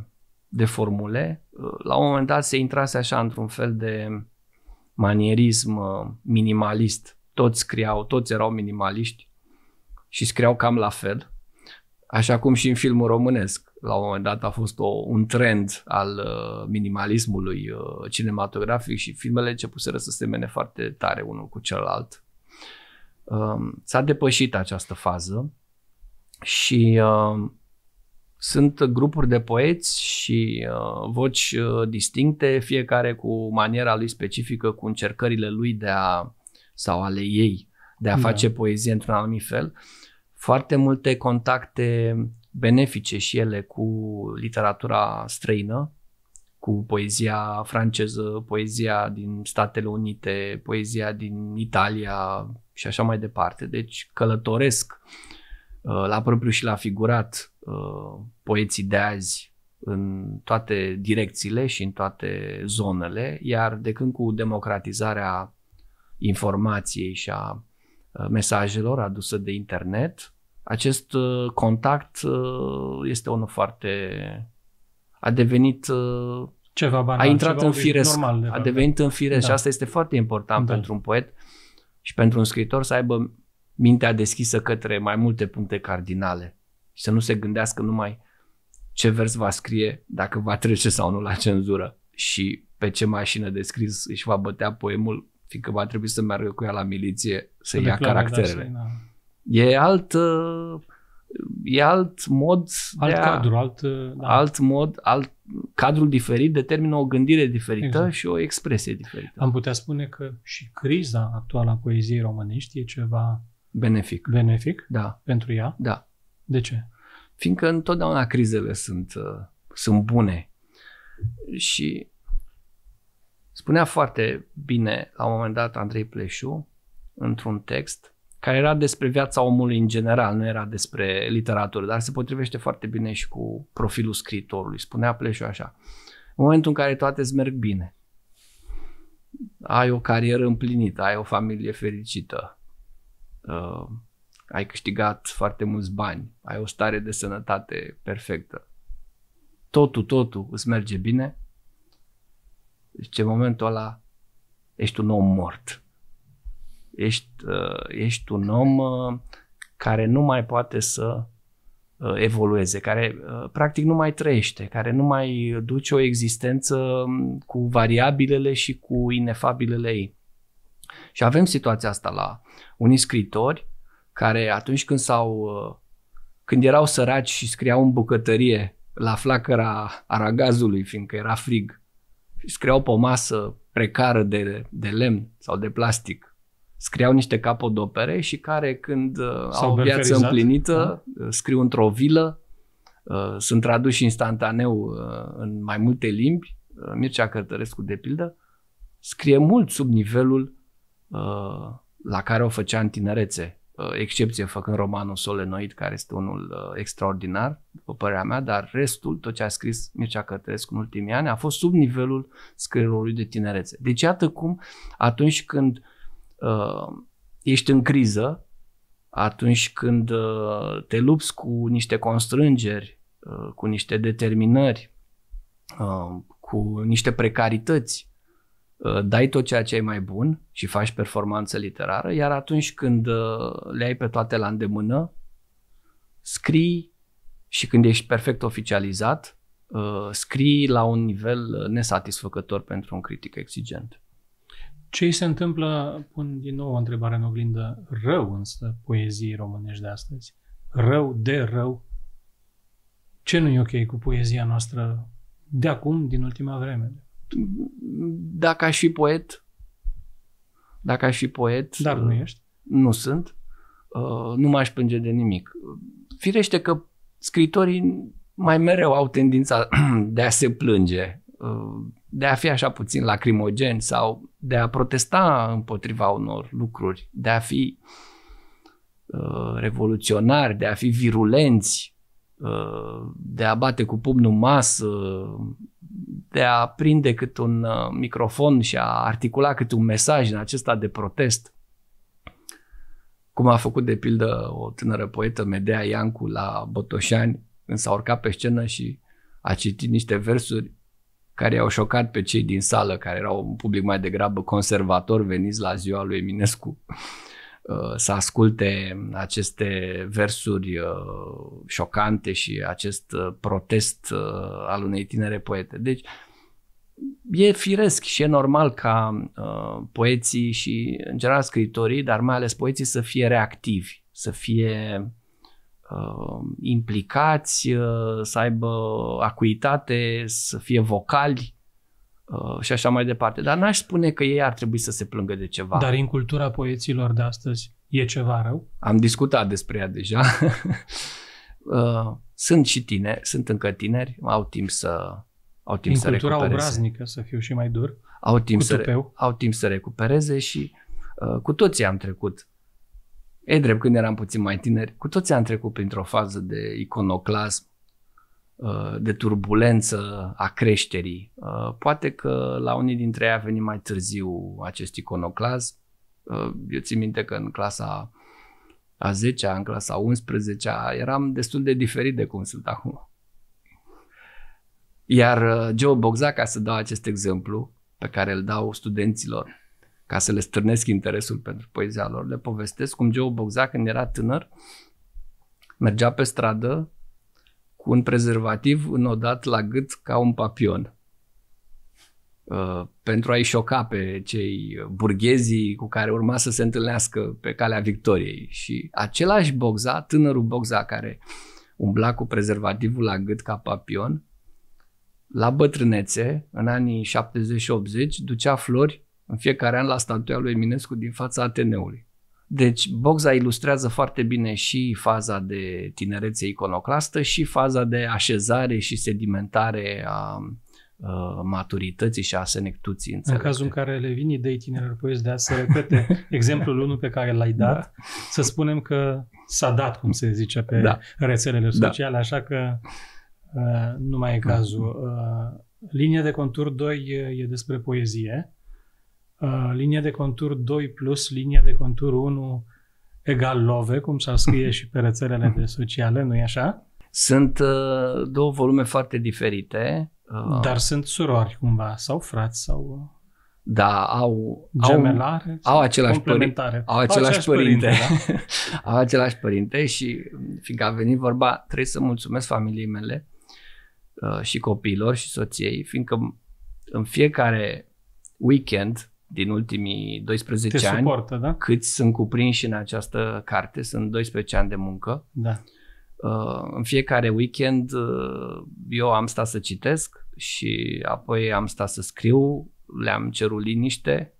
de formule. Uh, la un moment dat se intrase așa într-un fel de manierism uh, minimalist. Toți scriau, toți erau minimaliști și scriau cam la fel. Așa cum și în filmul românesc. La un moment dat a fost o, un trend al uh, minimalismului uh, cinematografic și filmele începuseră să semene foarte tare unul cu celălalt Um, s-a depășit această fază și um, sunt grupuri de poeți și uh, voci uh, distincte, fiecare cu maniera lui specifică, cu încercările lui de a, sau ale ei, de a da. face poezie într-un anumit fel. Foarte multe contacte benefice și ele cu literatura străină, cu poezia franceză, poezia din Statele Unite, poezia din Italia și așa mai departe. Deci călătoresc uh, la propriu și la figurat uh, poeții de azi în toate direcțiile și în toate zonele, iar de când cu democratizarea informației și a uh, mesajelor adusă de internet, acest contact este unul foarte a devenit uh, ceva banal, a intrat ceva în firesc, normal, de a devenit în firesc da. și asta este foarte important da. pentru un poet și pentru un scriitor să aibă mintea deschisă către mai multe puncte cardinale și să nu se gândească numai ce vers va scrie, dacă va trece sau nu la cenzură și pe ce mașină de scris își va bătea poemul, fiindcă va trebui să meargă cu ea la miliție să, să ia declare, da, caracterele. Da, să, da. E altă uh, e alt mod alt de a, cadru, alt, uh, da. alt mod, alt cadrul diferit determină o gândire diferită exact. și o expresie diferită. Am putea spune că și criza actuală a poeziei românești e ceva benefic. Benefic? Da. Pentru ea? Da. De ce? Fiindcă întotdeauna crizele sunt, uh, sunt bune. Și spunea foarte bine la un moment dat Andrei Pleșu într-un text care era despre viața omului în general, nu era despre literatură, dar se potrivește foarte bine și cu profilul scriitorului. Spunea Pleșu așa, în momentul în care toate îți merg bine, ai o carieră împlinită, ai o familie fericită, uh, ai câștigat foarte mulți bani, ai o stare de sănătate perfectă, totul, totul îți merge bine, deci în momentul ăla ești un om mort ești, uh, ești un om uh, care nu mai poate să uh, evolueze, care practic nu mai trăiește, care nu mai duce o existență um, cu variabilele și cu inefabilele ei. Și avem situația asta la unii scritori care atunci când s-au când erau săraci și scriau în bucătărie la flacăra aragazului, fiindcă era frig, și scriau pe o masă precară de, de lemn sau de plastic, scriau niște capodopere și care când uh, S-au au o viață împlinită, da. Uh, scriu într-o vilă, uh, sunt traduși instantaneu în mai multe limbi. Mircea Cărtărescu, de pildă, scrie mult sub nivelul la care o făcea în tinerețe, excepție făcând romanul Solenoid, care este unul extraordinar, după părerea mea, dar restul, tot ce a scris Mircea cărtărescu în ultimii ani, a fost sub nivelul scrierului de tinerețe. Deci iată cum atunci când uh, uh, ești în criză atunci când uh, te lupți cu niște constrângeri, uh, cu niște determinări, uh, cu niște precarități, uh, dai tot ceea ce ai mai bun și faci performanță literară, iar atunci când uh, le ai pe toate la îndemână, scrii și când ești perfect oficializat, uh, scrii la un nivel uh, nesatisfăcător pentru un critic exigent. Ce se întâmplă, pun din nou o întrebare în oglindă, rău însă poeziei românești de astăzi? Rău de rău? Ce nu e ok cu poezia noastră de acum, din ultima vreme? Dacă aș fi poet, dacă aș fi poet... Dar nu ești? Nu sunt. Uh, nu m-aș plânge de nimic. Firește că scritorii mai mereu au tendința de a se plânge de a fi așa puțin lacrimogen sau de a protesta împotriva unor lucruri, de a fi uh, revoluționari, de a fi virulenți, uh, de a bate cu pumnul masă, de a prinde cât un uh, microfon și a articula cât un mesaj în acesta de protest. Cum a făcut de pildă o tânără poetă, Medea Iancu, la Botoșani, când s-a urcat pe scenă și a citit niște versuri care au șocat pe cei din sală, care erau un public mai degrabă conservator, veniți la ziua lui Eminescu uh, să asculte aceste versuri uh, șocante și acest uh, protest al unei tinere poete. Deci, e firesc și e normal ca poeții și, în general, scritorii, dar mai ales poeții să fie reactivi, să fie Uh, implicați, uh, să aibă acuitate, să fie vocali uh, și așa mai departe. Dar n-aș spune că ei ar trebui să se plângă de ceva. Dar în cultura poeților de astăzi e ceva rău? Am discutat despre ea deja. sunt și tineri, sunt încă tineri, au timp să au timp în să cultura recupereze. obraznică, să fiu și mai dur, au timp, să, tupeu. au timp să recupereze și uh, cu toții am trecut E drept, când eram puțin mai tineri, cu toți am trecut printr-o fază de iconoclasm, uh, de turbulență a creșterii. Uh, poate că la unii dintre ei a venit mai târziu acest iconoclasm. Uh, eu țin minte că în clasa a 10-a, în clasa a 11-a, eram destul de diferit de cum sunt acum. Iar Joe Boxa ca să dau acest exemplu, pe care îl dau studenților ca să le stârnesc interesul pentru poezia lor. Le povestesc cum Joe Bogza, când era tânăr, mergea pe stradă cu un prezervativ înodat la gât ca un papion. Uh, pentru a-i șoca pe cei burghezii cu care urma să se întâlnească pe calea victoriei. Și același Boxa, tânărul Boxa care umbla cu prezervativul la gât ca papion, la bătrânețe, în anii 70-80, ducea flori în fiecare an la statuia lui Eminescu din fața Ateneului. Deci Bogza ilustrează foarte bine și faza de tinerețe iconoclastă și faza de așezare și sedimentare a maturității și a senectuții. Înțelepte. În cazul în care le vin idei tinerilor poeți de a se repete exemplul unul pe care l-ai dat, da. să spunem că s-a dat, cum se zice, pe da. rețelele da. sociale, da. așa că uh, nu mai e cazul. Uh, linia de contur 2 uh, e despre poezie Uh, linia de contur 2 plus linia de contur 1 egal love, cum s-a scrie și pe rețelele de sociale, nu-i așa? Sunt uh, două volume foarte diferite. Uh, Dar sunt surori cumva, sau frați, sau... Uh, da, au... Gemelare? Au, au același părinte. Au același părinte. părinte da? au același părinte și fiindcă a venit vorba, trebuie să mulțumesc familiei mele uh, și copiilor și soției, fiindcă în fiecare weekend din ultimii 12 Te ani, suportă, da? câți sunt cuprinși în această carte, sunt 12 ani de muncă. Da. Uh, în fiecare weekend uh, eu am stat să citesc și apoi am stat să scriu, le-am cerut liniște,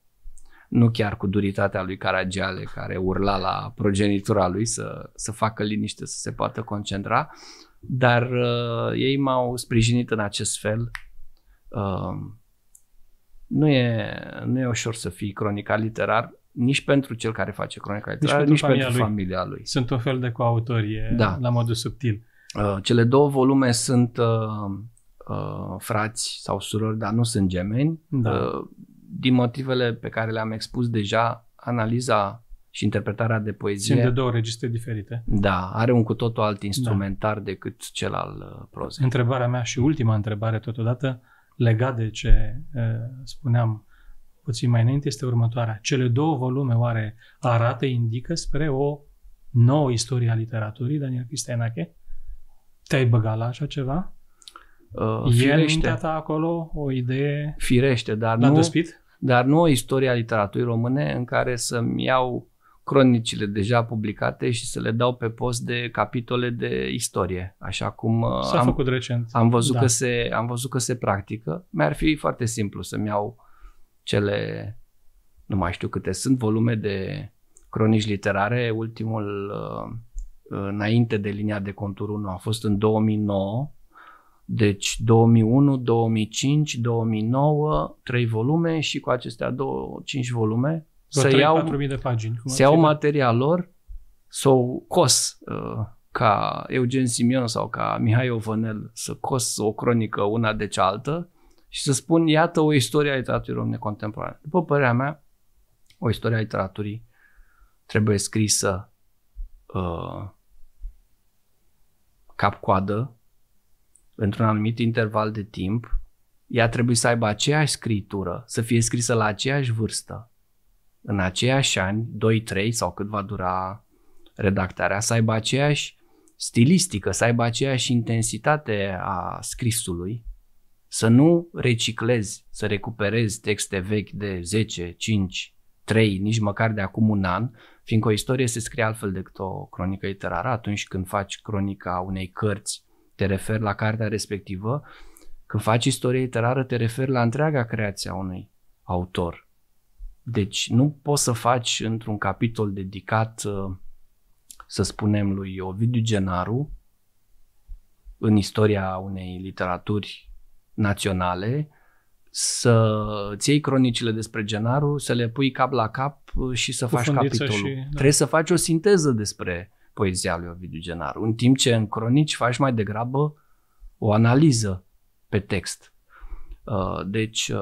nu chiar cu duritatea lui Caragiale care urla la progenitura lui să, să facă liniște, să se poată concentra, dar uh, ei m-au sprijinit în acest fel. Uh, nu e, nu e ușor să fii cronicar literar, nici pentru cel care face cronica literară, nici pentru, nici familia, pentru familia lui. lui. Sunt un fel de coautorie da. la modul subtil. Uh, cele două volume sunt uh, uh, frați sau surori, dar nu sunt gemeni. Da. Uh, din motivele pe care le-am expus deja, analiza și interpretarea de poezie... Sunt de două registre diferite. Da, are un cu totul alt da. instrumentar da. decât cel al uh, prozei. Întrebarea mea și ultima întrebare totodată, uh, legat de ce spuneam puțin mai înainte este următoarea. Cele două volume oare arată, indică spre o nouă istorie a literaturii, Daniel Cristianache? Te-ai băgat la așa ceva? Uh, e în mintea ta acolo o idee? Firește, dar nu... Dospit? Dar nu o istorie a literaturii române în care să-mi iau cronicile deja publicate și să le dau pe post de capitole de istorie, așa cum uh, S-a am, făcut recent. Am văzut, da. că se, am văzut că se practică. Mi-ar fi foarte simplu să-mi iau cele, nu mai știu câte sunt, volume de cronici literare. Ultimul uh, înainte de linia de contur 1 a fost în 2009, deci 2001, 2005, 2009, trei volume și cu acestea două-cinci volume doar să iau, de pagini, să iau da. material lor, să o cos uh, ca Eugen Simion sau ca Mihai Ovănel să cos o cronică una de cealaltă și să spun, iată o istorie a literaturii române contemporane. După părerea mea, o istorie a literaturii trebuie scrisă uh, cap-coadă, într-un anumit interval de timp, ea trebuie să aibă aceeași scritură, să fie scrisă la aceeași vârstă, în aceiași ani, 2-3 sau cât va dura redactarea, să aibă aceeași stilistică, să aibă aceeași intensitate a scrisului, să nu reciclezi, să recuperezi texte vechi de 10, 5, 3, nici măcar de acum un an, fiindcă o istorie se scrie altfel decât o cronică literară. Atunci când faci cronica unei cărți, te referi la cartea respectivă, când faci istorie literară, te referi la întreaga creație a unui autor. Deci nu poți să faci într-un capitol dedicat, uh, să spunem, lui Ovidiu Genaru, în istoria unei literaturi naționale, să îți iei cronicile despre Genaru, să le pui cap la cap uh, și să Cu faci capitolul. Și, da. Trebuie să faci o sinteză despre poezia lui Ovidiu Genaru, în timp ce în cronici faci mai degrabă o analiză pe text. Uh, deci,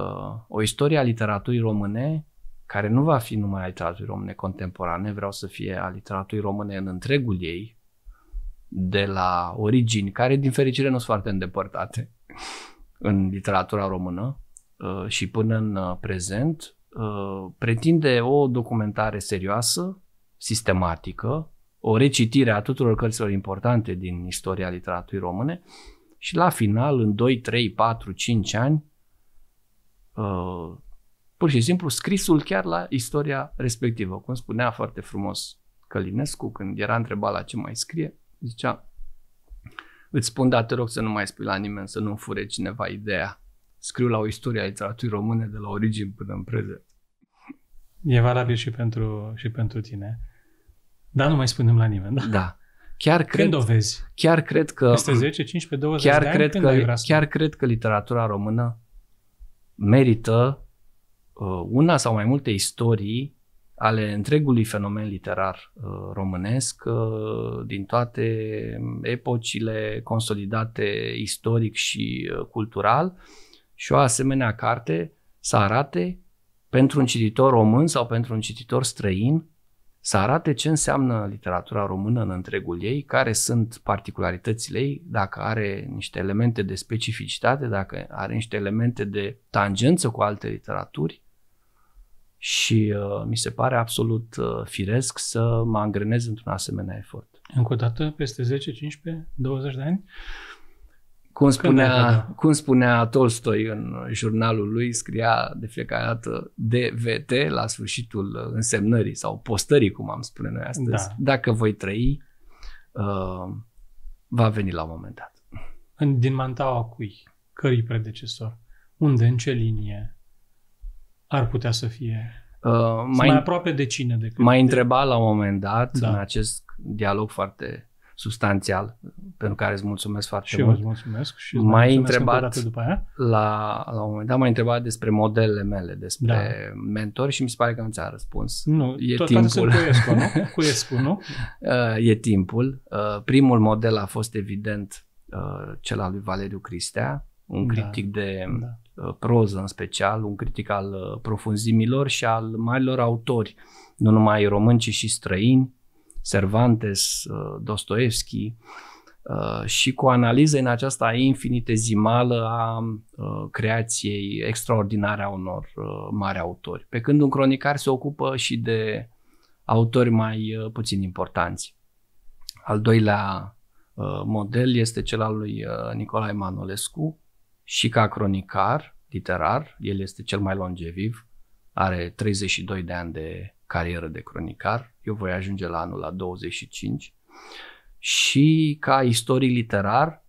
o istorie a literaturii române care nu va fi numai a literaturii române contemporane, vreau să fie a literaturii române în întregul ei, de la origini, care din fericire nu sunt foarte îndepărtate în literatura română uh, și până în uh, prezent, uh, pretinde o documentare serioasă, sistematică, o recitire a tuturor cărților importante din istoria literaturii române și la final, în 2, 3, 4, 5 ani, pur și simplu scrisul chiar la istoria respectivă. Cum spunea foarte frumos Călinescu când era întrebat la ce mai scrie, zicea Îți spun, dar te rog să nu mai spui la nimeni, să nu fure cineva ideea. Scriu la o istorie a literaturii române de la origini până în prezent. E valabil și pentru, și pentru tine. Dar nu mai spunem la nimeni, da? Da. Chiar cred, când o vezi? Chiar cred că... Este 10, 15, 20 chiar de ani, cred că, Chiar cred că literatura română merită Uh, una sau mai multe istorii ale întregului fenomen literar uh, românesc uh, din toate epocile consolidate istoric și cultural și o asemenea carte să arate pentru un cititor român sau pentru un cititor străin să arate ce înseamnă literatura română în întregul ei, care sunt particularitățile ei, dacă are niște elemente de specificitate, dacă are niște elemente de tangență cu alte literaturi și uh, mi se pare absolut uh, firesc să mă angrenez într-un asemenea efort. Încă o dată, peste 10, 15, 20 de ani? Cum spunea, cum spunea Tolstoi în jurnalul lui, scria de fiecare dată DVT la sfârșitul însemnării sau postării, cum am spune noi astăzi. Da. Dacă voi trăi, uh, va veni la un moment dat. Din mantaua cui? Cărui predecesor? Unde? În ce linie? ar putea să fie uh, mai, mai aproape de cine decât m-ai de... întrebat la un moment dat, da. în acest dialog foarte substanțial, pentru care îți mulțumesc foarte și mult. Și eu mulțumesc și îți mai întrebat după aia. La, la un moment dat m-ai întrebat despre modelele mele, despre da. mentori și mi se pare că nu ți-a răspuns. Nu, e tot timpul. Cuiescu, nu? Cuiescu, nu? Uh, e timpul. Uh, Primul model a fost evident uh, cel al lui Valeriu Cristea, un criptic da. de da Uh, proză în special, un critic al uh, profunzimilor și al marilor autori, nu numai români, ci și străini, Cervantes, uh, Dostoevski, și cu analiză în aceasta infinitezimală a creației extraordinare a unor mari autori, pe când un cronicar se ocupă și de autori mai puțin importanți. Al doilea model este cel al lui Nicolae Manolescu, și ca cronicar, literar, el este cel mai longeviv, are 32 de ani de carieră de cronicar, eu voi ajunge la anul la 25 și ca istoric literar,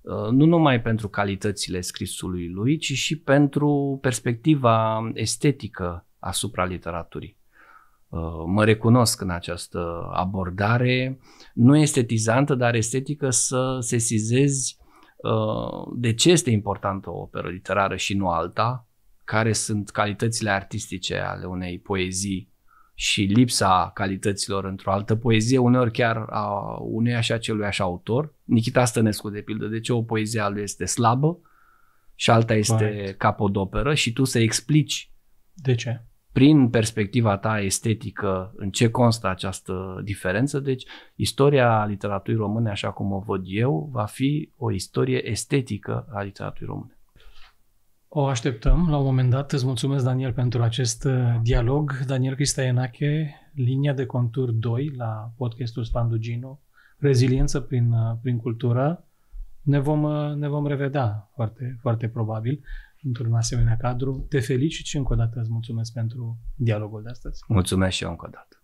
uh, nu numai pentru calitățile scrisului lui, ci și pentru perspectiva estetică asupra literaturii. Uh, mă recunosc în această abordare, nu estetizantă, dar estetică să sesizezi Uh, de ce este importantă o operă literară și nu alta, care sunt calitățile artistice ale unei poezii și lipsa calităților într-o altă poezie, uneori chiar a unei așa celui așa autor. Nikita Stănescu, de pildă, de ce o poezie a lui este slabă și alta este Correct. capodoperă și tu să explici de ce? prin perspectiva ta estetică, în ce constă această diferență. Deci, istoria literaturii române, așa cum o văd eu, va fi o istorie estetică a literaturii române. O așteptăm la un moment dat. Îți mulțumesc, Daniel, pentru acest uh, dialog. Daniel Cristaienache, linia de contur 2 la podcastul Spandugino, reziliență prin, uh, prin cultură. Ne vom, uh, ne vom revedea foarte, foarte probabil într-un asemenea cadru. Te felicit și încă o dată îți mulțumesc pentru dialogul de astăzi. Mulțumesc și eu încă o dată.